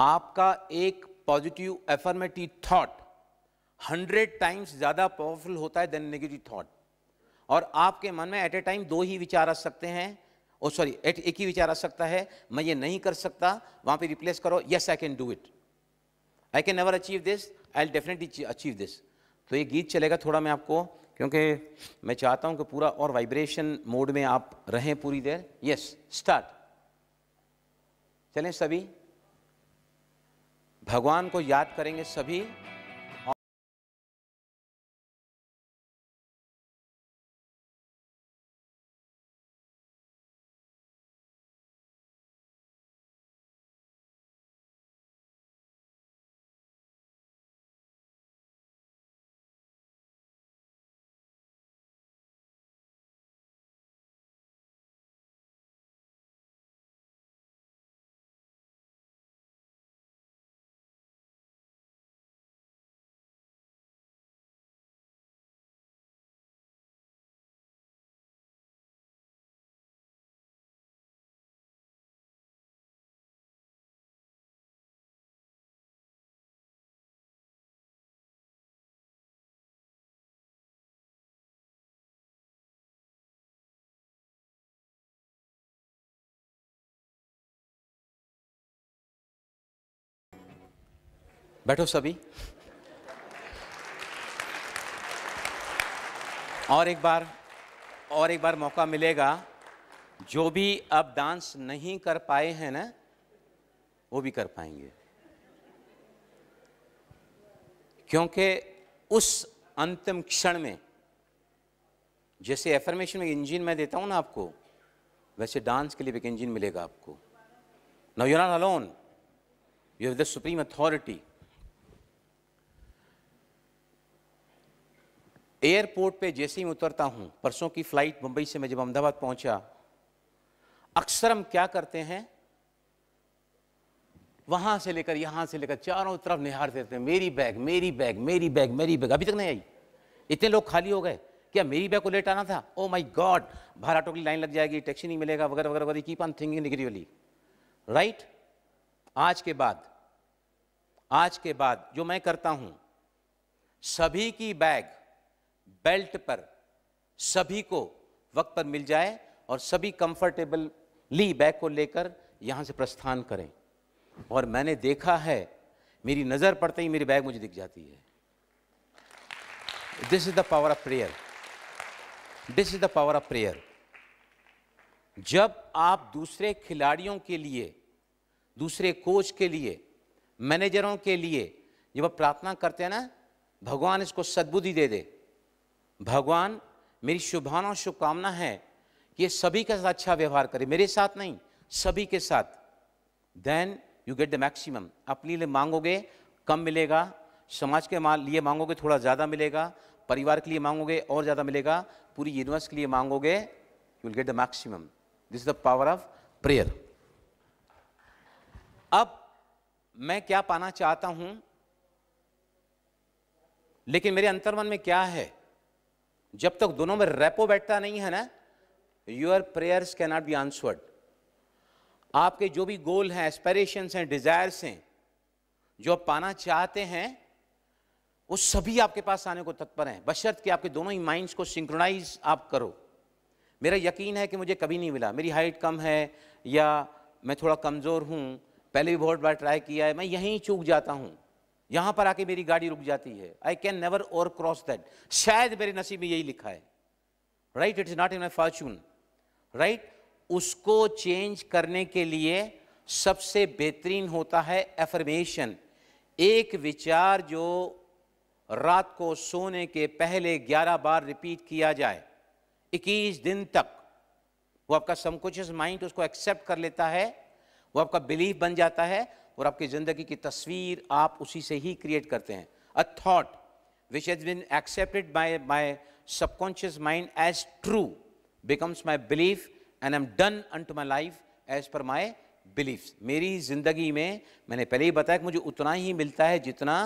आपका एक positive affirmative thought hundred times ज़्यादा पावरफुल होता है देन नेगेटिव थॉट और आपके मन में एट ए टाइम दो ही विचार आ सकते हैं ओ सॉरी एट एक ही विचार आ सकता है मैं ये नहीं कर सकता वहां पे रिप्लेस करो yes I can do it I can never achieve this I'll definitely achieve this तो ये गीत चलेगा थोड़ा मैं आपको क्योंकि मैं चाहता हूं कि पूरा और वाइब्रेशन मोड में आप रहें पूरी देर यस स्टार्ट चलें सभी भगवान को याद करेंगे सभी बैठो सभी और एक बार और एक बार मौका मिलेगा जो भी अब डांस नहीं कर पाए हैं ना वो भी कर पाएंगे क्योंकि उस अंतिम क्षण में जैसे एफर्मेशन में इंजन मैं देता हूं ना आपको वैसे डांस के लिए एक इंजन मिलेगा आपको now you not alone you have the supreme authority airport पे जैसे ही मैं उतरता हूं परसों की फ़्लाइट मुंबई से मैं जब अहमदाबाद पहुंचा अक्सर हम क्या करते हैं वहां से लेकर यहां से लेकर चारों तरफ निहार देते हैं मेरी बैग मेरी बैग मेरी बैग मेरी बैग अभी तक नहीं आई इतने लोग खाली हो गए क्या मेरी बैग को लेट आना था ओ माई गॉड बाहर ऑटो की लाइन लग जाएगी टैक्सी नहीं मिलेगा वगैरह वगैरह वगैरह कीप ऑन थिंकिंग वाली राइट आज के बाद आज के बाद जो मैं करता हूं सभी की बैग बेल्ट पर सभी को वक्त पर मिल जाए और सभी कंफर्टेबलली बैग को लेकर यहाँ से प्रस्थान करें और मैंने देखा है मेरी नज़र पड़ते ही मेरी बैग मुझे दिख जाती है this is the power of prayer this is the power of prayer जब आप दूसरे खिलाड़ियों के लिए दूसरे कोच के लिए मैनेजरों के लिए जब आप प्रार्थना करते हैं ना भगवान इसको सद्बुद्धि दे दे भगवान मेरी शुभाना और शुभकामना है कि ये सभी के साथ अच्छा व्यवहार करे मेरे साथ नहीं सभी के साथ then you get the maximum अपने लिए मांगोगे कम मिलेगा समाज के लिए मांगोगे थोड़ा ज़्यादा मिलेगा परिवार के लिए मांगोगे और ज़्यादा मिलेगा पूरी यूनिवर्स के लिए मांगोगे you will get the maximum this is the power of prayer अब मैं क्या पाना चाहता हूं लेकिन मेरे अंतर्मन में क्या है जब तक दोनों में रेपो बैठता नहीं है ना your prayers can not be answered आपके जो भी गोल हैं एस्पायरेशन हैं डिजायर्स हैं जो आप पाना चाहते हैं वो सभी आपके पास आने को तत्पर हैं बशर्त कि आपके दोनों ही माइंड्स को सिंक्रोनाइज आप करो मेरा यकीन है कि मुझे कभी नहीं मिला मेरी हाइट कम है या मैं थोड़ा कमज़ोर हूँ पहले भी बहुत बार ट्राई किया है मैं यहीं चूक जाता हूँ यहां पर आके मेरी गाड़ी रुक जाती है I can never over cross that शायद मेरे नसीब में यही लिखा है right it is not in my fortune right उसको चेंज करने के लिए सबसे बेहतरीन होता है एफर्मेशन एक विचार जो रात को सोने के पहले 11 बार रिपीट किया जाए 21 दिन तक वो आपका समकुचिस माइंड उसको एक्सेप्ट कर लेता है वो आपका बिलीफ बन जाता है और आपकी ज़िंदगी की तस्वीर आप उसी से ही क्रिएट करते हैं a thought which has been accepted by my subconscious mind as true becomes my belief and am done unto my life as per my belief मेरी ज़िंदगी में मैंने पहले ही बताया कि मुझे उतना ही मिलता है जितना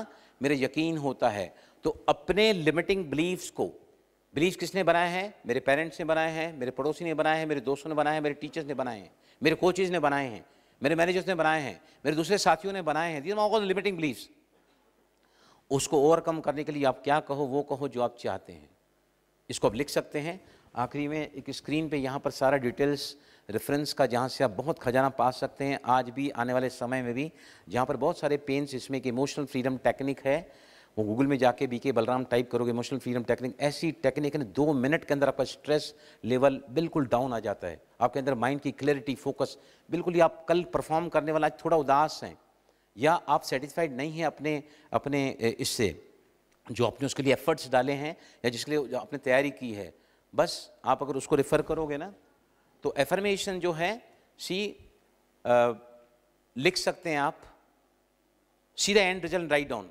मेरे यकीन होता है तो अपने लिमिटिंग बिलीफ्स को बिलीफ किसने बनाए हैं मेरे पेरेंट्स ने बनाए हैं मेरे पड़ोसी ने बनाए हैं मेरे दोस्तों ने बनाए हैं मेरे टीचर्स ने बनाए हैं मेरे कोचेज़ ने बनाए हैं मेरे मैनेजर्स ने बनाए हैं मेरे दूसरे साथियों ने बनाए हैं लिमिटिंग बिलीव उसको ओवरकम करने के लिए आप क्या कहो वो कहो जो आप चाहते हैं इसको आप लिख सकते हैं आखिरी में एक स्क्रीन पे यहाँ पर सारा डिटेल्स रेफरेंस का जहाँ से आप बहुत खजाना पा सकते हैं आज भी आने वाले समय में भी जहाँ पर बहुत सारे पेंस इसमें एक इमोशनल फ्रीडम टेक्निक है वो गूगल में जाके बीके बलराम टाइप करोगे इमोशनल फ्रीडम टेक्निक ऐसी टेक्निक ने दो मिनट के अंदर आपका स्ट्रेस लेवल बिल्कुल डाउन आ जाता है आपके अंदर माइंड की क्लैरिटी फोकस बिल्कुल ही आप कल परफॉर्म करने वाला थोड़ा उदास हैं या आप सेटिस्फाइड नहीं हैं अपने अपने इससे जो आपने उसके लिए एफर्ट्स डाले हैं या जिसके लिए आपने तैयारी की है बस आप अगर उसको रेफ़र करोगे ना तो एफर्मेशन जो है सी आ, लिख सकते हैं आप सीधा end result write down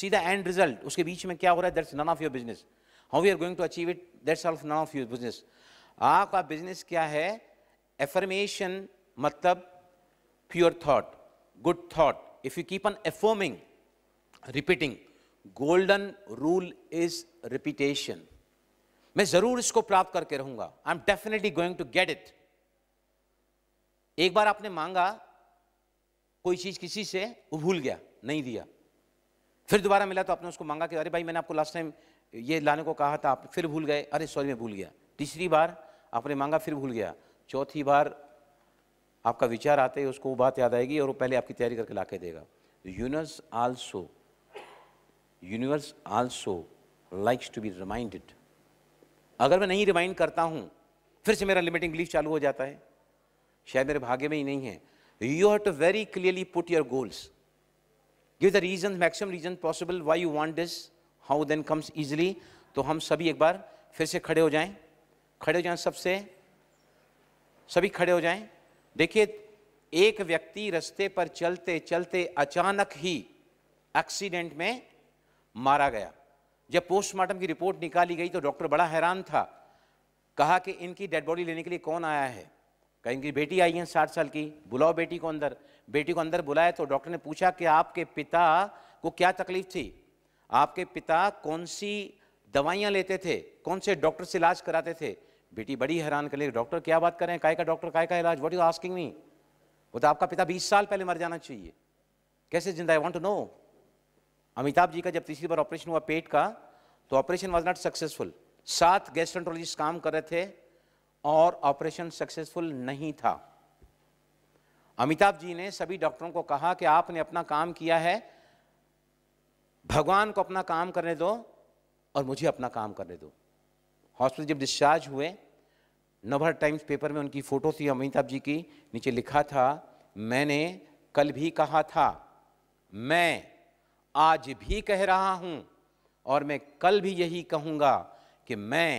see the end result उसके बीच में क्या हो रहा है that's none of your business how we are going to achieve it that's all none of your business आपका बिजनेस क्या है एफर्मेशन मतलब pure thought good thought if you keep on affirming repeating golden rule is repetition मैं जरूर इसको प्राप्त करके रहूंगा I am definitely going to get it एक बार आपने मांगा कोई चीज किसी से वो भूल गया नहीं दिया फिर दोबारा मिला तो आपने उसको मांगा कि अरे भाई मैंने आपको लास्ट टाइम ये लाने को कहा था आप फिर भूल गए अरे सॉरी मैं भूल गया तीसरी बार आपने मांगा फिर भूल गया चौथी बार आपका विचार आते ही उसको वो बात याद आएगी और वो पहले आपकी तैयारी करके ला के देगा universe also universe also likes to be reminded अगर मैं नहीं रिमाइंड करता हूँ फिर से मेरा लिमिटिंग बिलीफ चालू हो जाता है शायद मेरे भाग्य में ही नहीं है you have to very clearly put your goals give the reason maximum reason possible why you want this how then comes easily तो हम सभी एक बार फिर से खड़े हो जाएं खड़े हो जाएं सबसे सभी खड़े हो जाएं देखिए एक व्यक्ति रास्ते पर चलते चलते अचानक ही एक्सीडेंट में मारा गया जब पोस्टमार्टम की रिपोर्ट निकाली गई तो डॉक्टर बड़ा हैरान था कहा कि इनकी डेड बॉडी लेने के लिए कौन आया है कहीं इनकी बेटी आई है साठ साल की बुलाओ बेटी को अंदर बेटी को अंदर बुलाया तो डॉक्टर ने पूछा कि आपके पिता को क्या तकलीफ थी आपके पिता कौन सी दवाइयाँ लेते थे कौन से डॉक्टर से इलाज कराते थे बेटी बड़ी हैरान कर ले डॉक्टर क्या बात करें काय का डॉक्टर काय का इलाज वॉट यू आस्किंग मी वो तो आपका पिता 20 साल पहले मर जाना चाहिए कैसे जिंदा I want to know Amitabh ji का जब तीसरी बार ऑपरेशन हुआ पेट का तो ऑपरेशन वॉज नॉट सक्सेसफुल सात गैस्ट्रोंट्रोलॉजिस्ट काम कर रहे थे और ऑपरेशन सक्सेसफुल नहीं था अमिताभ जी ने सभी डॉक्टरों को कहा कि आपने अपना काम किया है भगवान को अपना काम करने दो और मुझे अपना काम करने दो हॉस्पिटल जब डिस्चार्ज हुए नवर टाइम्स पेपर में उनकी फ़ोटो थी अमिताभ जी की नीचे लिखा था मैंने कल भी कहा था मैं आज भी कह रहा हूं और मैं कल भी यही कहूंगा कि मैं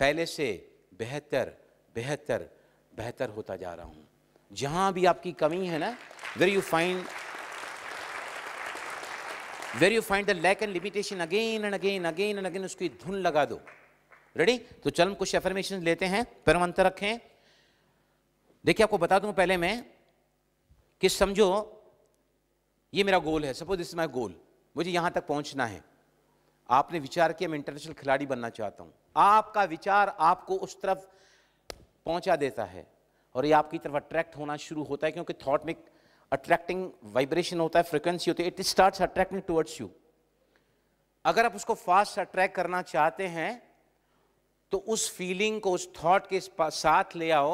पहले से बेहतर बेहतर बेहतर होता जा रहा हूं जहां भी आपकी कमी है ना where you find where you find the lack and limitation again and again again and again उसकी धुन लगा दो रेडी तो चल कुछ एफर्मेशन लेते हैं परमंतर रखें देखिए आपको बता दूं पहले मैं कि समझो ये मेरा गोल है सपोज दिस माई गोल मुझे यहां तक पहुंचना है आपने विचार किया मैं इंटरनेशनल खिलाड़ी बनना चाहता हूं आपका विचार आपको उस तरफ पहुंचा देता है और ये आपकी तरफ अट्रैक्ट होना शुरू होता है क्योंकि थॉट में अट्रैक्टिंग वाइब्रेशन होता है फ्रिक्वेंसी होती है it start attracting towards you अगर आप उसको फास्ट अट्रैक्ट करना चाहते हैं तो उस फीलिंग को उस थॉट के साथ ले आओ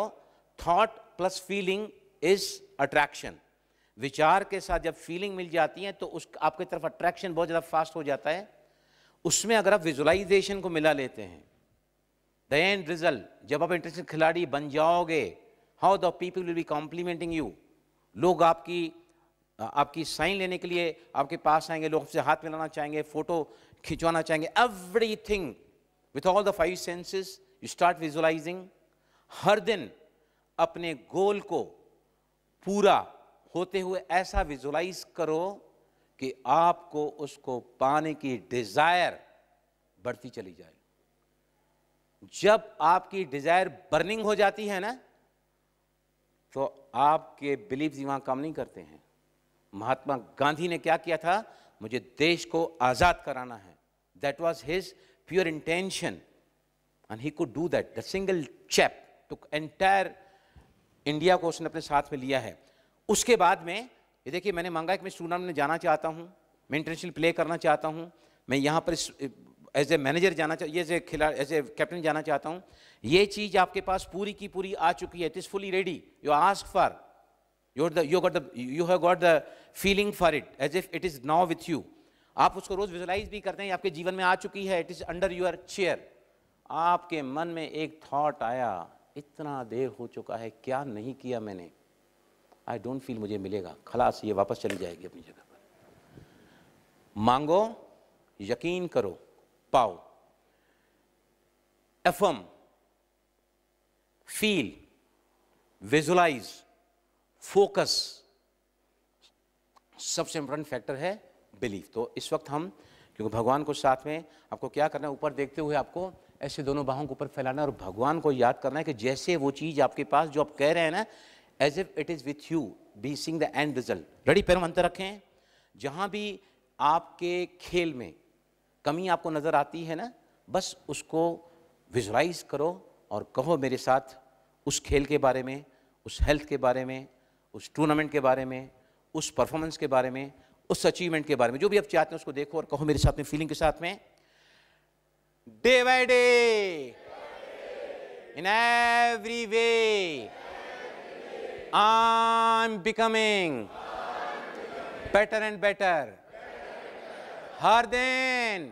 thought plus feeling is attraction विचार के साथ जब फीलिंग मिल जाती है तो उस आपकी तरफ अट्रैक्शन बहुत ज़्यादा फास्ट हो जाता है उसमें अगर आप विजुलाइजेशन को मिला लेते हैं द एंड रिजल्ट जब आप इंटरेस्टेड खिलाड़ी बन जाओगे how the people will be complimenting you लोग आपकी आपकी साइन लेने के लिए आपके पास आएंगे लोग आपसे हाथ मिलाना चाहेंगे फोटो खिंचवाना चाहेंगे everything with all the five senses you start visualising हर दिन अपने गोल को पूरा होते हुए ऐसा विजुअलाइज करो कि आपको उसको पाने की डिजायर बढ़ती चली जाए जब आपकी डिजायर बर्निंग हो जाती है ना तो आपके बिलीव्स वहाँ काम नहीं करते हैं महात्मा गांधी ने क्या किया था मुझे देश को आज़ाद कराना है that was his pure intention and he could do that the single chap to entire India को उसने अपने साथ में लिया है उसके बाद में ये देखिए मैंने मांगा कि मैं स्टूडेंट में जाना चाहता हूँ मैं इंटरनेशनल प्ले करना चाहता हूँ मैं यहाँ पर एज ए मैनेजर जाना चाहिए एज ए खिलाड़ एज ए कैप्टन जाना चाहता हूँ ये चीज़ आपके पास पूरी की पूरी आ चुकी है it is fully ready you ask for your the you got the you have got the feeling for it as if it is now with you आप उसको रोज़ विजुलाइज भी करते हैं आपके जीवन में आ चुकी है it is under your chair आपके मन में एक थाट आया इतना देर हो चुका है क्या नहीं किया मैंने आई डोंट फील मुझे मिलेगा खलास ये वापस चली जाएगी अपनी जगह पर मांगो यकीन करो पाओ एफम फील विजुलाइज फोकस सबसे इंपॉर्टेंट फैक्टर है बिलीफ तो इस वक्त हम क्योंकि भगवान को साथ में आपको क्या करना है ऊपर देखते हुए आपको ऐसे दोनों बाहों को ऊपर फैलाना है और भगवान को याद करना है कि जैसे वो चीज़ आपके पास जो आप कह रहे हैं ना as if it is with you be sing the end result ready पैर अंतर रखें जहां भी आपके खेल में कमी आपको नज़र आती है ना बस उसको विजुलाइज करो और कहो मेरे साथ उस खेल के बारे में उस हेल्थ के बारे में उस टूर्नामेंट के बारे में उस परफॉर्मेंस के बारे में उस अचीवमेंट के बारे में जो भी आप चाहते हैं उसको देखो और कहो मेरे साथ में फीलिंग के साथ में day by day in every way I am becoming better and better हर दिन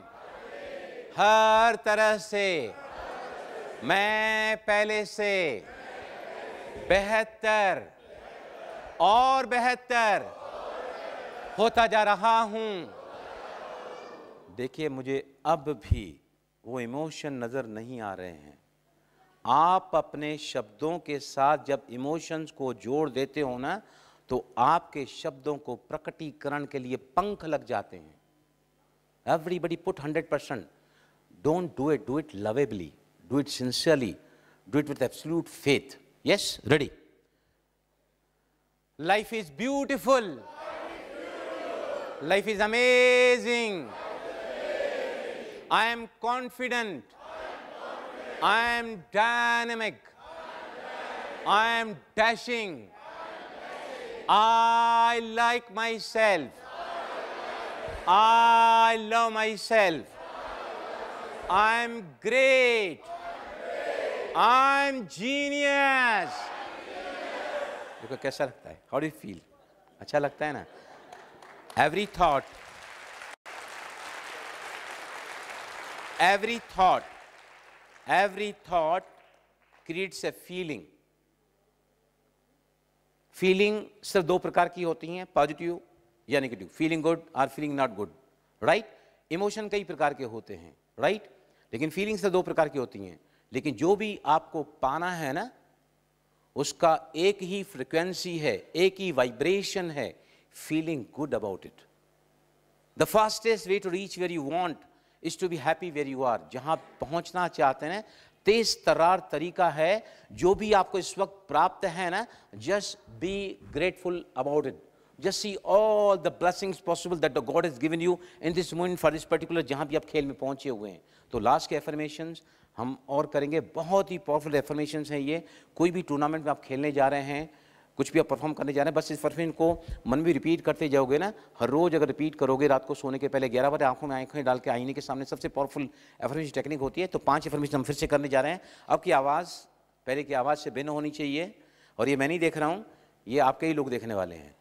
हर तरह से मैं पहले से बेहतर और बेहतर होता जा रहा हूँ देखिए मुझे अब भी वो इमोशन नज़र नहीं आ रहे हैं आप अपने शब्दों के साथ जब इमोशंस को जोड़ देते हो ना तो आपके शब्दों को प्रकटीकरण के लिए पंख लग जाते हैं Everybody put 100%. Don't do it. Do it lovably. Do it sincerely. Do it with absolute faith. Yes? Ready? Life is beautiful. Life is, beautiful. Life is, amazing. amazing. I am confident. I am dynamic. I am dashing. I like myself. I love myself. I am great. I am genius. देखो कैसा लगता है how do feel अच्छा लगता है ना every thought every thought every thought creates a feeling feeling सिर्फ दो प्रकार की होती हैं पॉजिटिव या negative feeling good or feeling not good right emotion कई प्रकार के होते हैं राइट right? लेकिन फीलिंग्स तो दो प्रकार की होती हैं लेकिन जो भी आपको पाना है ना उसका एक ही फ्रिक्वेंसी है एक ही वाइब्रेशन है feeling good about it the fastest way to reach where you want is to be happy where you are जहां पहुंचना चाहते हैं तेज तरार तरीका है जो भी आपको इस वक्त प्राप्त है ना just be grateful about it just see all the blessings possible that the God is given you in this moment for this particular जहाँ भी आप खेल में पहुँचे हुए हैं तो लास्ट के एफर्मेशन हम और करेंगे बहुत ही पावरफुल एफर्मेशन हैं ये कोई भी टूर्नामेंट में आप खेलने जा रहे हैं कुछ भी आप परफॉर्म करने जा रहे हैं बस इस परफॉर्मेशन को मन भी रिपीट करते जाओगे ना हर रोज़ अगर रिपीट करोगे रात को सोने के पहले ग्यारह बजे आंखों में आंखें डाल के आईने के सामने सबसे पावरफुल एफर्मेशन टेक्निक होती है तो पांच एफर्मेशन हम फिर से करने जा रहे हैं आपकी आवाज़ पहले की आवाज़ से भिन्न होनी चाहिए और ये मैं नहीं देख रहा हूँ ये आपके ही लोग देखने वाले हैं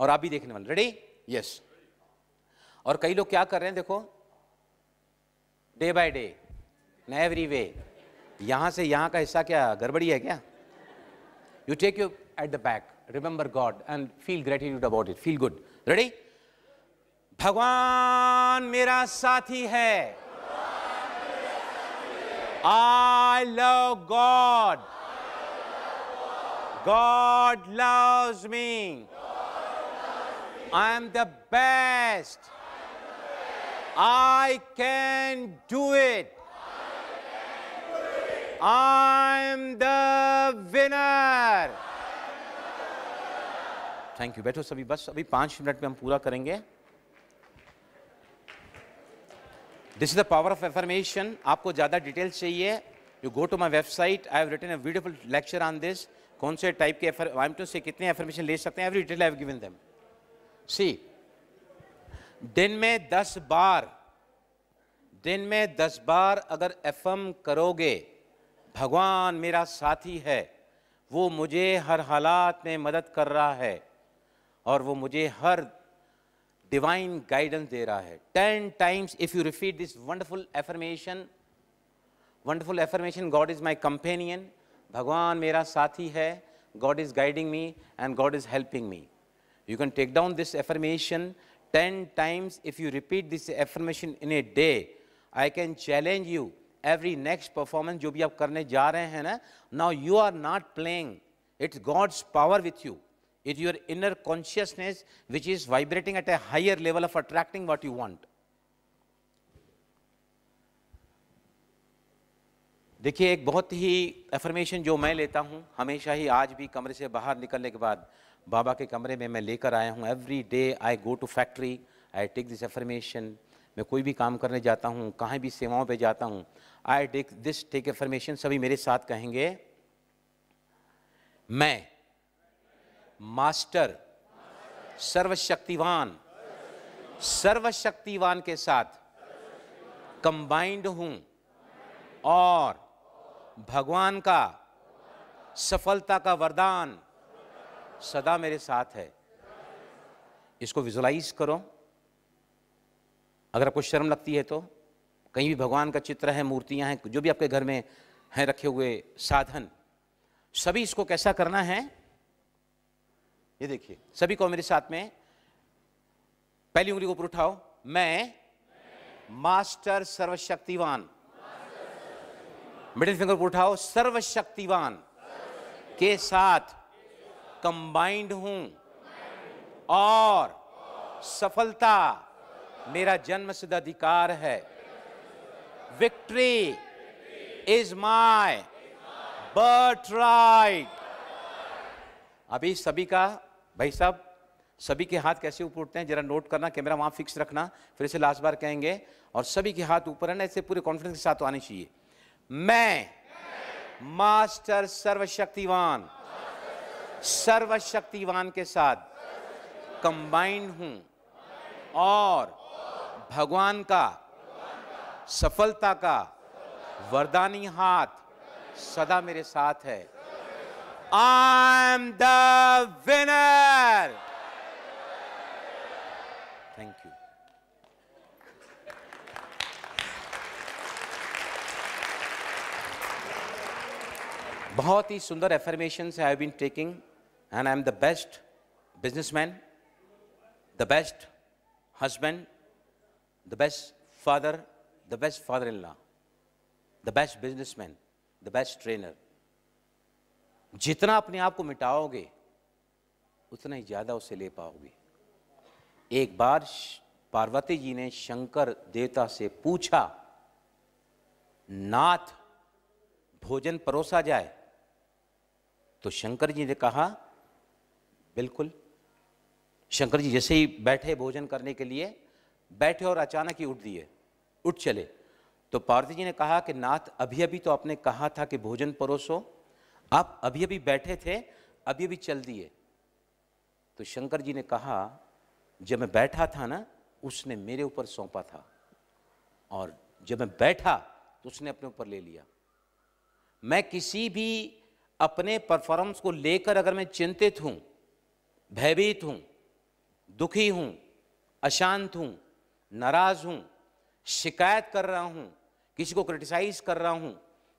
और आप भी देखने वाले रेडी यस और कई लोग क्या कर रहे हैं देखो day by day every way यहां से यहां का हिस्सा क्या गड़बड़ी है क्या you take you at the back remember God and feel gratitude about it feel good ready भगवान मेरा साथी है I love God God love me I am the best. I can do it. Am the winner. Thank you बैठो सभी बस अभी पांच minute में हम पूरा करेंगे this is the power of affirmation आपको ज़्यादा डिटेल्स चाहिए you go to my website I have written a beautiful lecture on this कौन से टाइप के टू से कितने एफर्मेशन ले सकते हैं every detail I have given them see दिन में दस बार दिन में दस बार अगर एफएम करोगे भगवान मेरा साथी है वो मुझे हर हालात में मदद कर रहा है और वो मुझे हर डिवाइन गाइडेंस दे रहा है ten times if you repeat this wonderful affirmation wonderful affirmation God is my companion भगवान मेरा साथी है God is guiding me and God is helping me You can take down this affirmation 10 times. If you repeat this affirmation in a day, I can challenge you every next performance jo bhi aap karne ja rahe hain na now you are not playing it's God's power with you it's your inner consciousness which is vibrating at a higher level of attracting what you want देखिए एक बहुत ही affirmation जो मैं लेता हूँ हमेशा ही आज भी कमरे से बाहर निकलने के बाद बाबा के कमरे में मैं लेकर आया हूँ every day I go to factory I take this affirmation मैं कोई भी काम करने जाता हूँ कहाँ भी सेवाओं पे जाता हूँ I take this take affirmation सभी मेरे साथ कहेंगे मैं मास्टर सर्वशक्तिवान सर्वशक्तिवान के साथ कंबाइंड हूँ और भगवान का सफलता का वरदान सदा मेरे साथ है इसको विजुलाइज करो अगर आपको शर्म लगती है तो कहीं भी भगवान का चित्र है मूर्तियां हैं जो भी आपके घर में हैं रखे हुए साधन सभी इसको कैसा करना है ये देखिए सभी को मेरे साथ में पहली उंगली को ऊपर उठाओ मैं मास्टर सर्वशक्तिवान मिडिल फिंगर को उठाओ सर्वशक्तिवान के साथ कंबाइंड हूं और सफलता मेरा जन्मसिद्ध अधिकार है victory is my birth right अभी सभी का भाई साहब सभी के हाथ कैसे ऊपर उठते हैं जरा नोट करना कैमरा वहां फिक्स रखना फिर इसे लास्ट बार कहेंगे और सभी के हाथ ऊपर है ना ऐसे पूरे कॉन्फिडेंस के साथ आने चाहिए मैं मास्टर सर्वशक्तिवान सर्वशक्तिवान के साथ कंबाइंड हूं और भगवान का सफलता का वरदानी हाथ सदा मेरे साथ है I am the winner thank you बहुत ही सुंदर affirmation I been taking and I am the best businessman, the best husband, the best father, the best father-in-law, the best businessman, the best trainer. जितना अपने आप को मिटाओगे उतना ही ज़्यादा उसे ले पाओगे एक बार पार्वती जी ने शंकर देवता से पूछा नाथ भोजन परोसा जाए तो शंकर जी ने कहा बिल्कुल शंकर जी जैसे ही बैठे भोजन करने के लिए बैठे और अचानक ही उठ दिए उठ चले तो पार्वती जी ने कहा कि नाथ अभी अभी तो आपने कहा था कि भोजन परोसो आप अभी अभी बैठे थे अभी अभी चल दिए तो शंकर जी ने कहा जब मैं बैठा था ना उसने मेरे ऊपर सौंपा था और जब मैं बैठा तो उसने अपने ऊपर ले लिया मैं किसी भी अपने परफॉर्मेंस को लेकर अगर मैं चिंतित हूं भयभीत हूँ दुखी हूँ अशांत हूँ नाराज़ हूँ शिकायत कर रहा हूँ किसी को क्रिटिसाइज कर रहा हूँ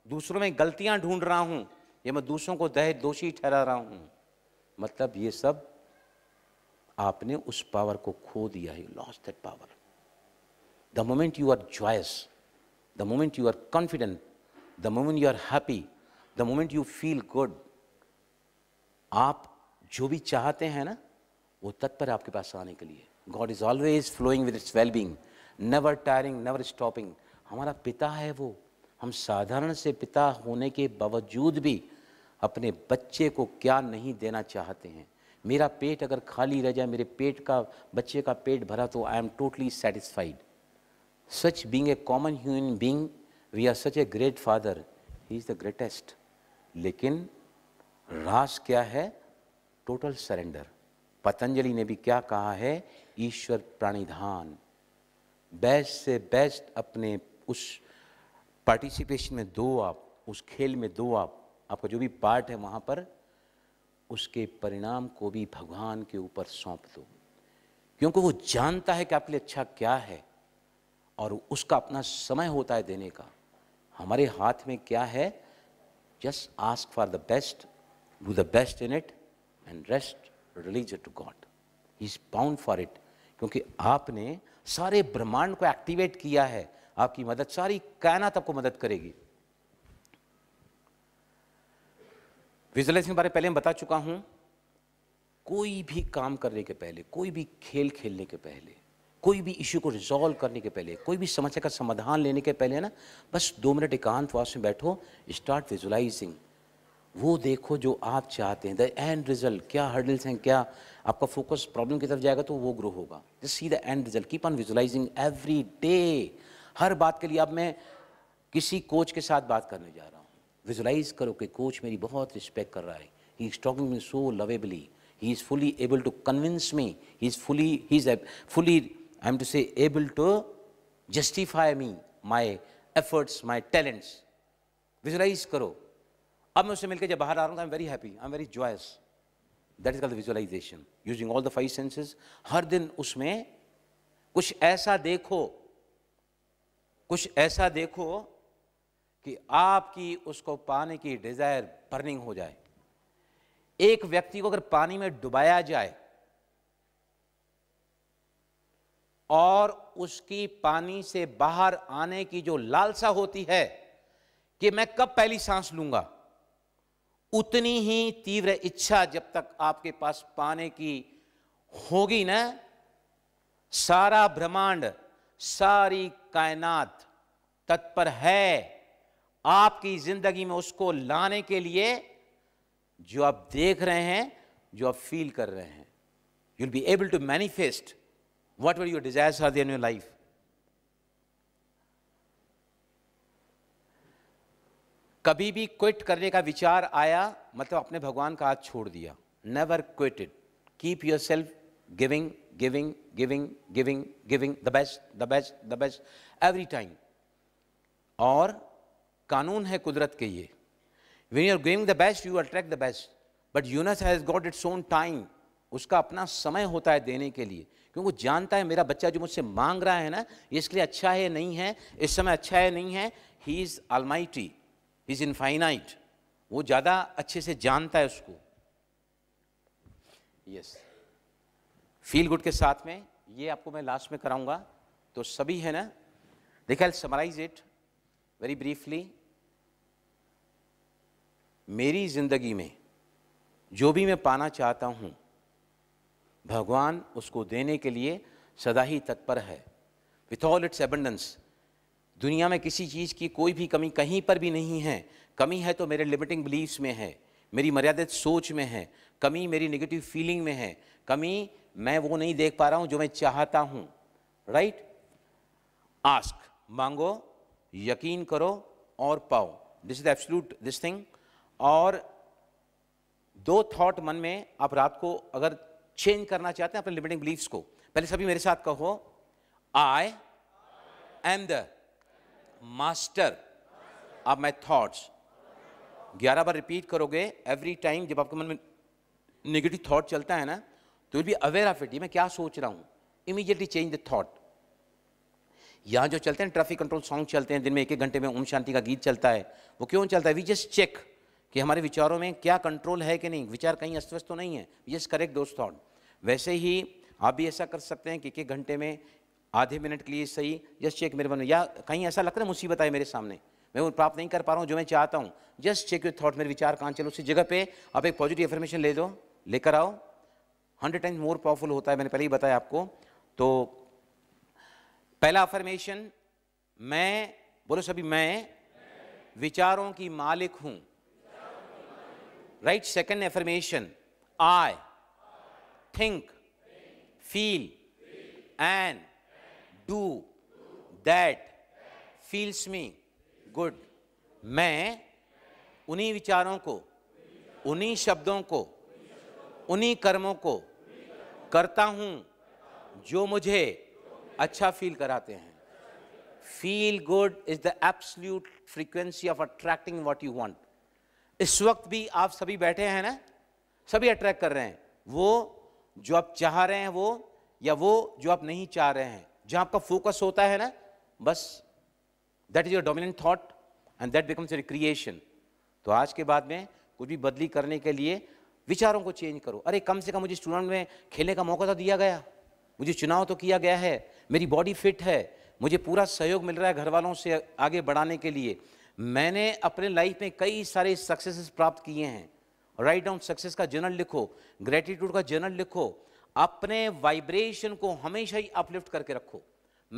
दूसरों में गलतियाँ ढूंढ रहा हूँ या मैं दूसरों को दह दोषी ठहरा रहा हूँ मतलब ये सब आपने उस पावर को खो दिया है loss that power the moment you are joyous the moment you are confident the moment you are happy the moment you feel good आप जो भी चाहते हैं ना वो तत्पर आपके पास आने के लिए God is always flowing with its wellbeing never tiring never stopping हमारा पिता है वो हम साधारण से पिता होने के बावजूद भी अपने बच्चे को क्या नहीं देना चाहते हैं मेरा पेट अगर खाली रह जाए मेरे पेट का बच्चे का पेट भरा तो I am totally satisfied such being a common human being we are such a great father he is the greatest लेकिन रास क्या है टोटल सरेंडर पतंजलि ने भी क्या कहा है ईश्वर प्राणिधान बेस्ट से बेस्ट अपने उस पार्टिसिपेशन में दो आप उस खेल में दो आप आपका जो भी पार्ट है वहाँ पर उसके परिणाम को भी भगवान के ऊपर सौंप दो क्योंकि वो जानता है कि आपके लिए अच्छा क्या है और उसका अपना समय होता है देने का हमारे हाथ में क्या है just ask for the best do the best in it and rest release to God he is bound for it क्योंकि आपने सारे ब्रह्मांड को एक्टिवेट किया है आपकी मदद सारी कायनात आपको मदद करेगी विजुअलाइजेशन के बारे में पहले मैं बता चुका हूं कोई भी काम करने के पहले कोई भी खेल खेलने के पहले कोई भी इश्यू को रिजॉल्व करने के पहले कोई भी समस्या का समाधान लेने के पहले ना बस दो मिनट एकांत वास में बैठो स्टार्ट विजुलाइजिंग वो देखो जो आप चाहते हैं द एंड रिजल्ट क्या हर्डल्स हैं क्या आपका फोकस प्रॉब्लम की तरफ जाएगा तो वो ग्रो होगा just see the end result keep on visualising every day हर बात के लिए अब मैं किसी कोच के साथ बात करने जा रहा हूँ विजुलाइज करो कि कोच मेरी बहुत रिस्पेक्ट कर रहा है he is talking me so lovably he is fully able to convince me he is fully he is fully I am to say able to justify me my efforts my talents visualise करो अब मैं उससे मिलकर जब बाहर आ रहा हूँ I am very happy I am very joyous that is called visualisation using all the five senses हर दिन उसमें कुछ ऐसा देखो कुछ ऐसा देखो कि आपकी उसको पाने की डिजायर बर्निंग हो जाए एक व्यक्ति को अगर पानी में डुबाया जाए और उसकी पानी से बाहर आने की जो लालसा होती है कि मैं कब पहली सांस लूंगा उतनी ही तीव्र इच्छा जब तक आपके पास पाने की होगी ना सारा ब्रह्मांड सारी कायनात तत्पर है आपकी जिंदगी में उसको लाने के लिए जो आप देख रहे हैं जो आप फील कर रहे हैं you'll be able to manifest what your desires are there in your life कभी भी क्विट करने का विचार आया मतलब अपने भगवान का हाथ छोड़ दिया never quitted keep yourself giving giving giving giving giving the best the best the best every time और कानून है कुदरत के ये when you are giving the best you attract the best but universe has got its own time उसका अपना समय होता है देने के लिए क्योंकि वो जानता है मेरा बच्चा जो मुझसे मांग रहा है ना इसके लिए अच्छा है नहीं है इस समय अच्छा है नहीं है he is almighty is infinite वो ज़्यादा अच्छे से जानता है उसको यस फील गुड के साथ में ये आपको मैं लास्ट में कराऊंगा तो सभी है ना देखा समराइज इट वेरी ब्रीफली मेरी जिंदगी में जो भी मैं पाना चाहता हूं भगवान उसको देने के लिए सदा ही तत्पर है विथ ऑल इट्स एबंडेंस दुनिया में किसी चीज़ की कोई भी कमी कहीं पर भी नहीं है कमी है तो मेरे लिमिटिंग बिलीव्स में है मेरी मर्यादित सोच में है कमी मेरी नेगेटिव फीलिंग में है कमी मैं वो नहीं देख पा रहा हूँ जो मैं चाहता हूँ राइट आस्क मांगो यकीन करो और पाओ this is absolute this thing और दो थॉट मन में आप रात को अगर चेंज करना चाहते हैं अपने लिमिटिंग बिलीव्स को पहले सभी मेरे साथ कहो I am the master of my thoughts ग्यारह बार रिपीट करोगे एवरी टाइम जब आपके मन में निगेटिव थॉट चलता है ना तो will be aware of it मैं क्या सोच रहा हूँ इमीजिएटली चेंज द थॉट यहाँ जो चलते हैं ट्रैफिक कंट्रोल सॉन्ग चलते हैं दिन में एक एक घंटे में ओम शांति का गीत चलता है वो क्यों चलता है वी जस्ट चेक कि हमारे विचारों में क्या कंट्रोल है कि नहीं विचार कहीं अस्त व्यस्त तो नहीं है जस्ट करेक्ट दोस्त थॉट वैसे ही आप भी ऐसा कर सकते हैं कि एक घंटे में आधे मिनट के लिए सही जस्ट चेक मेरे मन में या कहीं ऐसा लगता है मुसीबत आए मेरे सामने मैं वो प्राप्त नहीं कर पा रहा हूँ जो मैं चाहता हूँ जस्ट चेक योर थॉट मेरे विचार कहाँ चलो उसी जगह पे आप एक पॉजिटिव इन्फॉर्मेशन ले दो लेकर आओ हंड्रेड टाइम्स मोर पावरफुल होता है मैंने पहले ही बताया आपको तो पहला अफर्मेशन मैं बोलो सभी मैं, विचारों की मालिक हूं right second affirmation I think feel and do that feels me good मैं उन्हीं विचारों को उन्हीं शब्दों को उन्हीं कर्मों को करता हूँ जो मुझे अच्छा फील कराते हैं feel good is the absolute frequency of attracting what you want इस वक्त भी आप सभी बैठे हैं ना सभी अट्रैक्ट कर रहे हैं वो जो आप चाह रहे हैं वो या वो जो आप नहीं चाह रहे हैं जहाँ आपका फोकस होता है ना बस that is your dominant thought and that becomes your creation तो आज के बाद में कुछ भी बदली करने के लिए विचारों को चेंज करो अरे कम से कम मुझे स्टूडेंट में खेलने का मौका तो दिया गया मुझे चुनाव तो किया गया है मेरी बॉडी फिट है मुझे पूरा सहयोग मिल रहा है घर वालों से आगे बढ़ाने के लिए मैंने अपने लाइफ में कई सारे सक्सेसेस प्राप्त किए हैं राइट डाउन सक्सेस का जर्नल लिखो ग्रेटिट्यूड का जर्नल लिखो अपने वाइब्रेशन को हमेशा ही अपलिफ्ट करके रखो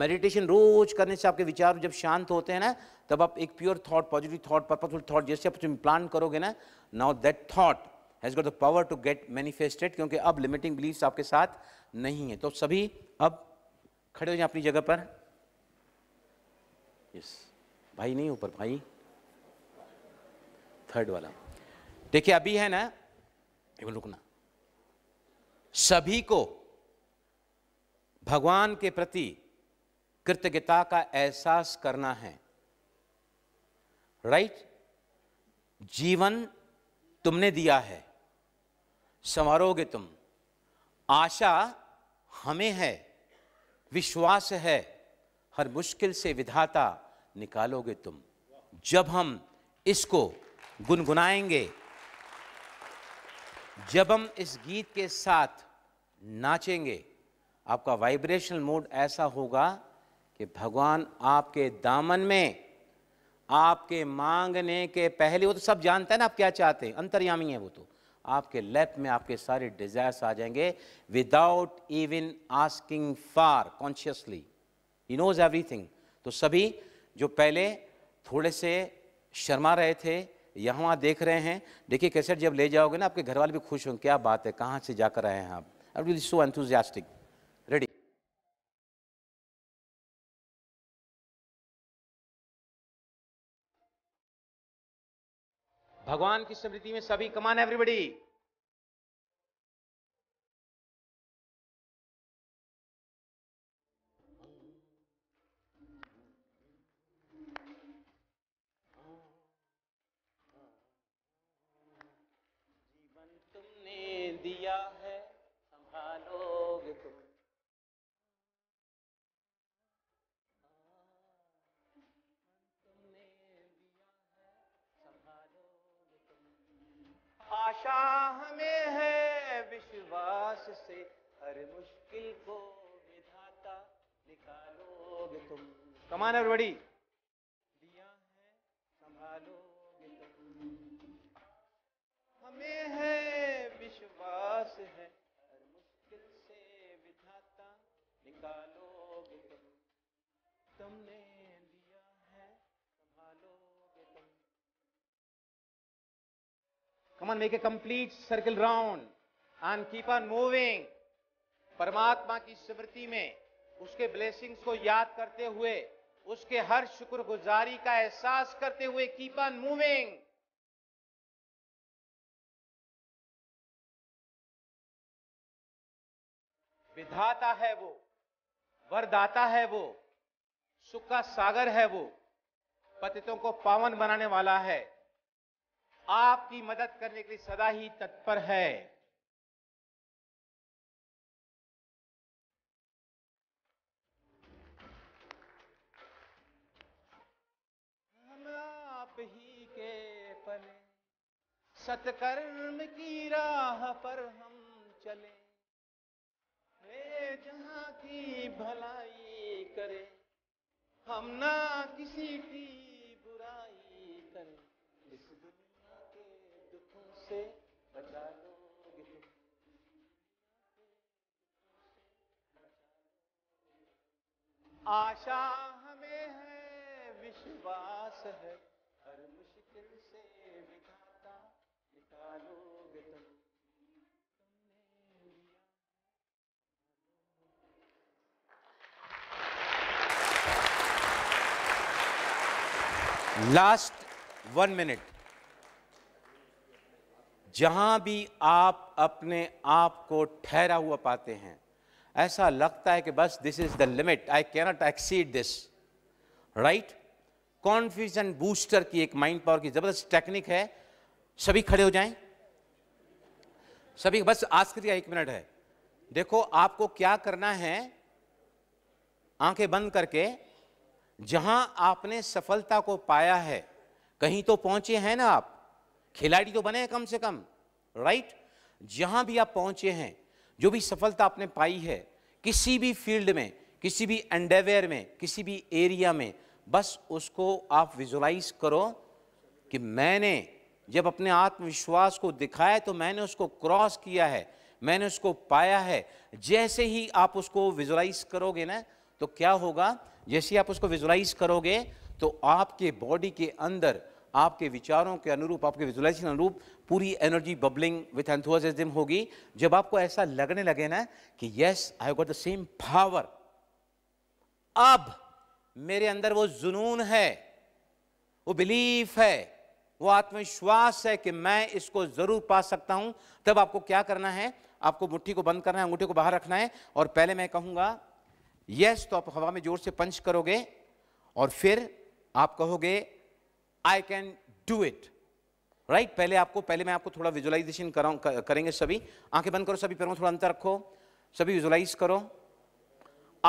मेडिटेशन रोज करने से आपके विचार जब शांत होते हैं ना तब आप एक pure thought positive thought purposeful thought जैसे आप प्लान करोगे ना now that thought has got the power to get manifested क्योंकि अब लिमिटिंग बिलीफ्स आपके साथ नहीं है तो सभी अब खड़े हो जाए अपनी जगह पर यस yes. भाई नहीं ऊपर भाई थर्ड वाला देखिए अभी है ना रुकना सभी को भगवान के प्रति कृतज्ञता का एहसास करना है राइट right? जीवन तुमने दिया है संवरोगे तुम आशा हमें है विश्वास है हर मुश्किल से विधाता निकालोगे तुम जब हम इसको गुनगुनाएंगे जब हम इस गीत के साथ नाचेंगे आपका वाइब्रेशनल मोड ऐसा होगा कि भगवान आपके दामन में आपके मांगने के पहले वो तो सब जानते हैं ना आप क्या चाहते हैं अंतर्यामी है वो तो आपके लेफ्ट में आपके सारे डिजायर्स आ जाएंगे without even asking for consciously he knows everything तो सभी जो पहले थोड़े से शर्मा रहे थे यहाँ देख रहे हैं देखिए कैसेट जब ले जाओगे ना आपके घर वाले भी खुश होंगे क्या बात है कहाँ से जाकर आए हैं आप I will so enthusiastic ready भगवान की स्मृति में सभी कमान एवरीबडी रस से हर मुश्किल को विधाता निकालोगे तुम कमान बड़ी दिया है संभालोगे तुम हमें है विश्वास है हर मुश्किल से विधाता निकालोगे तुम तुमने दिया है संभालोगे तुम कमान make a complete circle round and keep on moving परमात्मा की स्मृति में उसके ब्लेसिंग्स को याद करते हुए उसके हर शुक्रगुजारी का एहसास करते हुए कीप ऑन मूविंग विधाता है वो वरदाता है वो सुख का सागर है वो पतितों को पावन बनाने वाला है आपकी मदद करने के लिए सदा ही तत्पर है सत्कर्म की राह पर हम चले वे जहाँ की भलाई करे हम ना किसी की बुराई करे इस दुनिया के दुखों से बचा लोगे तुम तो आशा हमें है विश्वास है तुम लास्ट वन मिनट जहां भी आप अपने आप को ठहरा हुआ पाते हैं ऐसा लगता है कि बस this is the limit I cannot exceed this right confusion booster की एक माइंड पावर की जबरदस्त टेक्निक है सभी खड़े हो जाएं सभी बस आज क्रिया एक मिनट है देखो आपको क्या करना है आंखें बंद करके जहां आपने सफलता को पाया है कहीं तो पहुंचे हैं ना आप खिलाड़ी तो बने हैं कम से कम राइट जहां भी आप पहुंचे हैं जो भी सफलता आपने पाई है किसी भी फील्ड में किसी भी एंडेवेयर में किसी भी एरिया में बस उसको आप विजुलाइज करो कि मैंने जब अपने आत्मविश्वास को दिखाया तो मैंने उसको क्रॉस किया है मैंने उसको पाया है जैसे ही आप उसको विजुलाइज करोगे ना तो क्या होगा जैसे ही आप उसको विजुलाइज करोगे तो आपके बॉडी के अंदर आपके विचारों के अनुरूप आपके विजुलाइजेशन अनुरूप पूरी एनर्जी बबलिंग विथ एंथोजिम होगी जब आपको ऐसा लगने लगे ना कि yes I got the same power अब मेरे अंदर वो जुनून है वो बिलीफ है वो आत्मविश्वास है कि मैं इसको ज़रूर पा सकता हूं तब आपको क्या करना है आपको मुट्ठी को बंद करना है अंगूठे को बाहर रखना है और पहले मैं कहूंगा यस तो आप हवा में जोर से पंच करोगे और फिर आप कहोगे I can do it right पहले आपको पहले मैं आपको थोड़ा विजुअलाइजेशन कराऊ करेंगे सभी आंखें बंद करो सभी पैरों में थोड़ा अंतर रखो सभी विजुअलाइज करो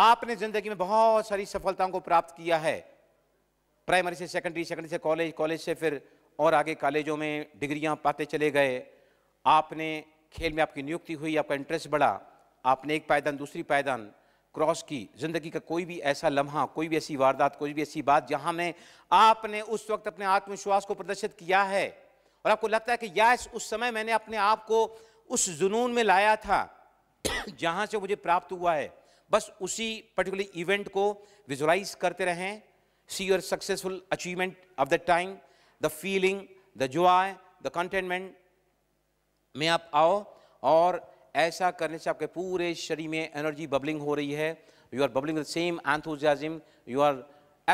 आपने जिंदगी में बहुत सारी सफलताओं को प्राप्त किया है प्राइमरी से सेकेंडरी सेकेंडरी से कॉलेज कॉलेज से फिर और आगे कॉलेजों में डिग्रियां पाते चले गए आपने खेल में आपकी नियुक्ति हुई आपका इंटरेस्ट बढ़ा आपने एक पायदान दूसरी पायदान क्रॉस की ज़िंदगी का कोई भी ऐसा लम्हा कोई भी ऐसी वारदात कोई भी ऐसी बात जहाँ में आपने उस वक्त अपने आत्मविश्वास को प्रदर्शित किया है और आपको लगता है कि या उस समय मैंने अपने आप को उस जुनून में लाया था जहाँ से मुझे प्राप्त हुआ है बस उसी पर्टिकुलर इवेंट को विजुलाइज करते रहें see your successful achievement of the time the feeling the joy, the contentment में आप आओ और ऐसा करने से आपके पूरे शरीर में एनर्जी बबलिंग हो रही है you are bubbling the same enthusiasm you are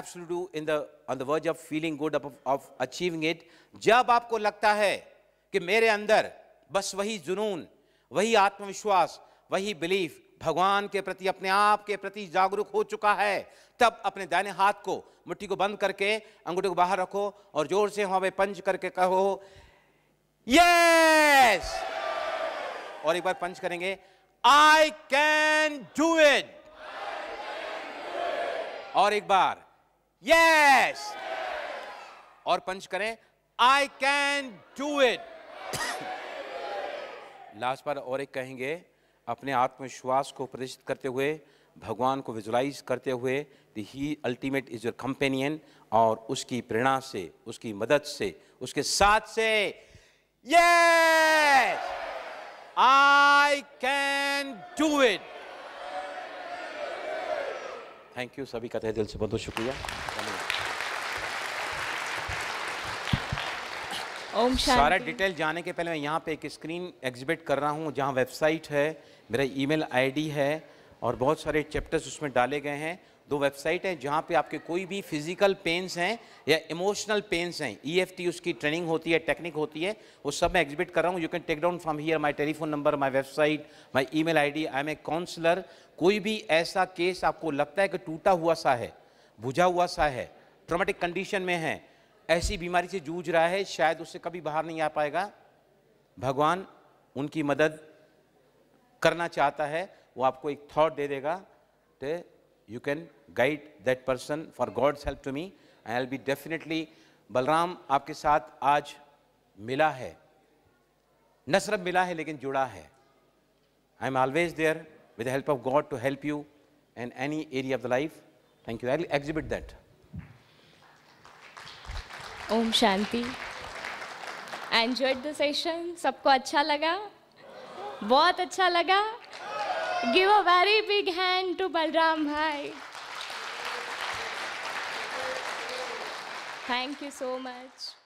absolute in the on the verge of feeling good of achieving it जब आपको लगता है कि मेरे अंदर बस वही जुनून वही आत्मविश्वास वही बिलीफ भगवान के प्रति अपने आप के प्रति जागरूक हो चुका है तब अपने दाहिने हाथ को मुट्ठी को बंद करके अंगूठे को बाहर रखो और जोर से वहां पे पंच करके कहो यस और एक बार पंच करेंगे आई कैन डू इट और एक बार यस और पंच करें I can do it last बार और एक कहेंगे अपने आत्मविश्वास को प्रदर्शित करते हुए भगवान को विजुलाइज करते हुए the he ultimate is your companion और उसकी प्रेरणा से उसकी मदद से उसके साथ से ये I can do it thank you सभी का तहे दिल से बहुत बहुत शुक्रिया ओम सारा डिटेल जाने के पहले मैं यहाँ पे एक स्क्रीन एग्जिबिट कर रहा हूँ जहाँ वेबसाइट है मेरा ईमेल आईडी है और बहुत सारे चैप्टर्स उसमें डाले गए हैं दो वेबसाइट हैं जहाँ पे आपके कोई भी फिजिकल पेंस हैं या इमोशनल पेन्स हैं ईएफटी e उसकी ट्रेनिंग होती है टेक्निक होती है वो सब मैं एग्जिबिट कर रहा हूँ you can take down from here my telephone number my website my email ID I am a counsellor कोई भी ऐसा केस आपको लगता है कि टूटा हुआ सा है बुझा हुआ सा है ट्रोमेटिक कंडीशन में है ऐसी बीमारी से जूझ रहा है शायद उससे कभी बाहर नहीं आ पाएगा भगवान उनकी मदद करना चाहता है वो आपको एक थॉट दे देगा तो you can guide that person for God's help to me I'll be definitely Balram आपके साथ आज मिला है न सिर्फ मिला है लेकिन जुड़ा है I am always there with the help of God to help you in any area of the life thank you I exhibit that ओम शांति एंजॉयड द सेशन सबको अच्छा लगा बहुत अच्छा लगा give a very big hand to Balram भाई thank you so much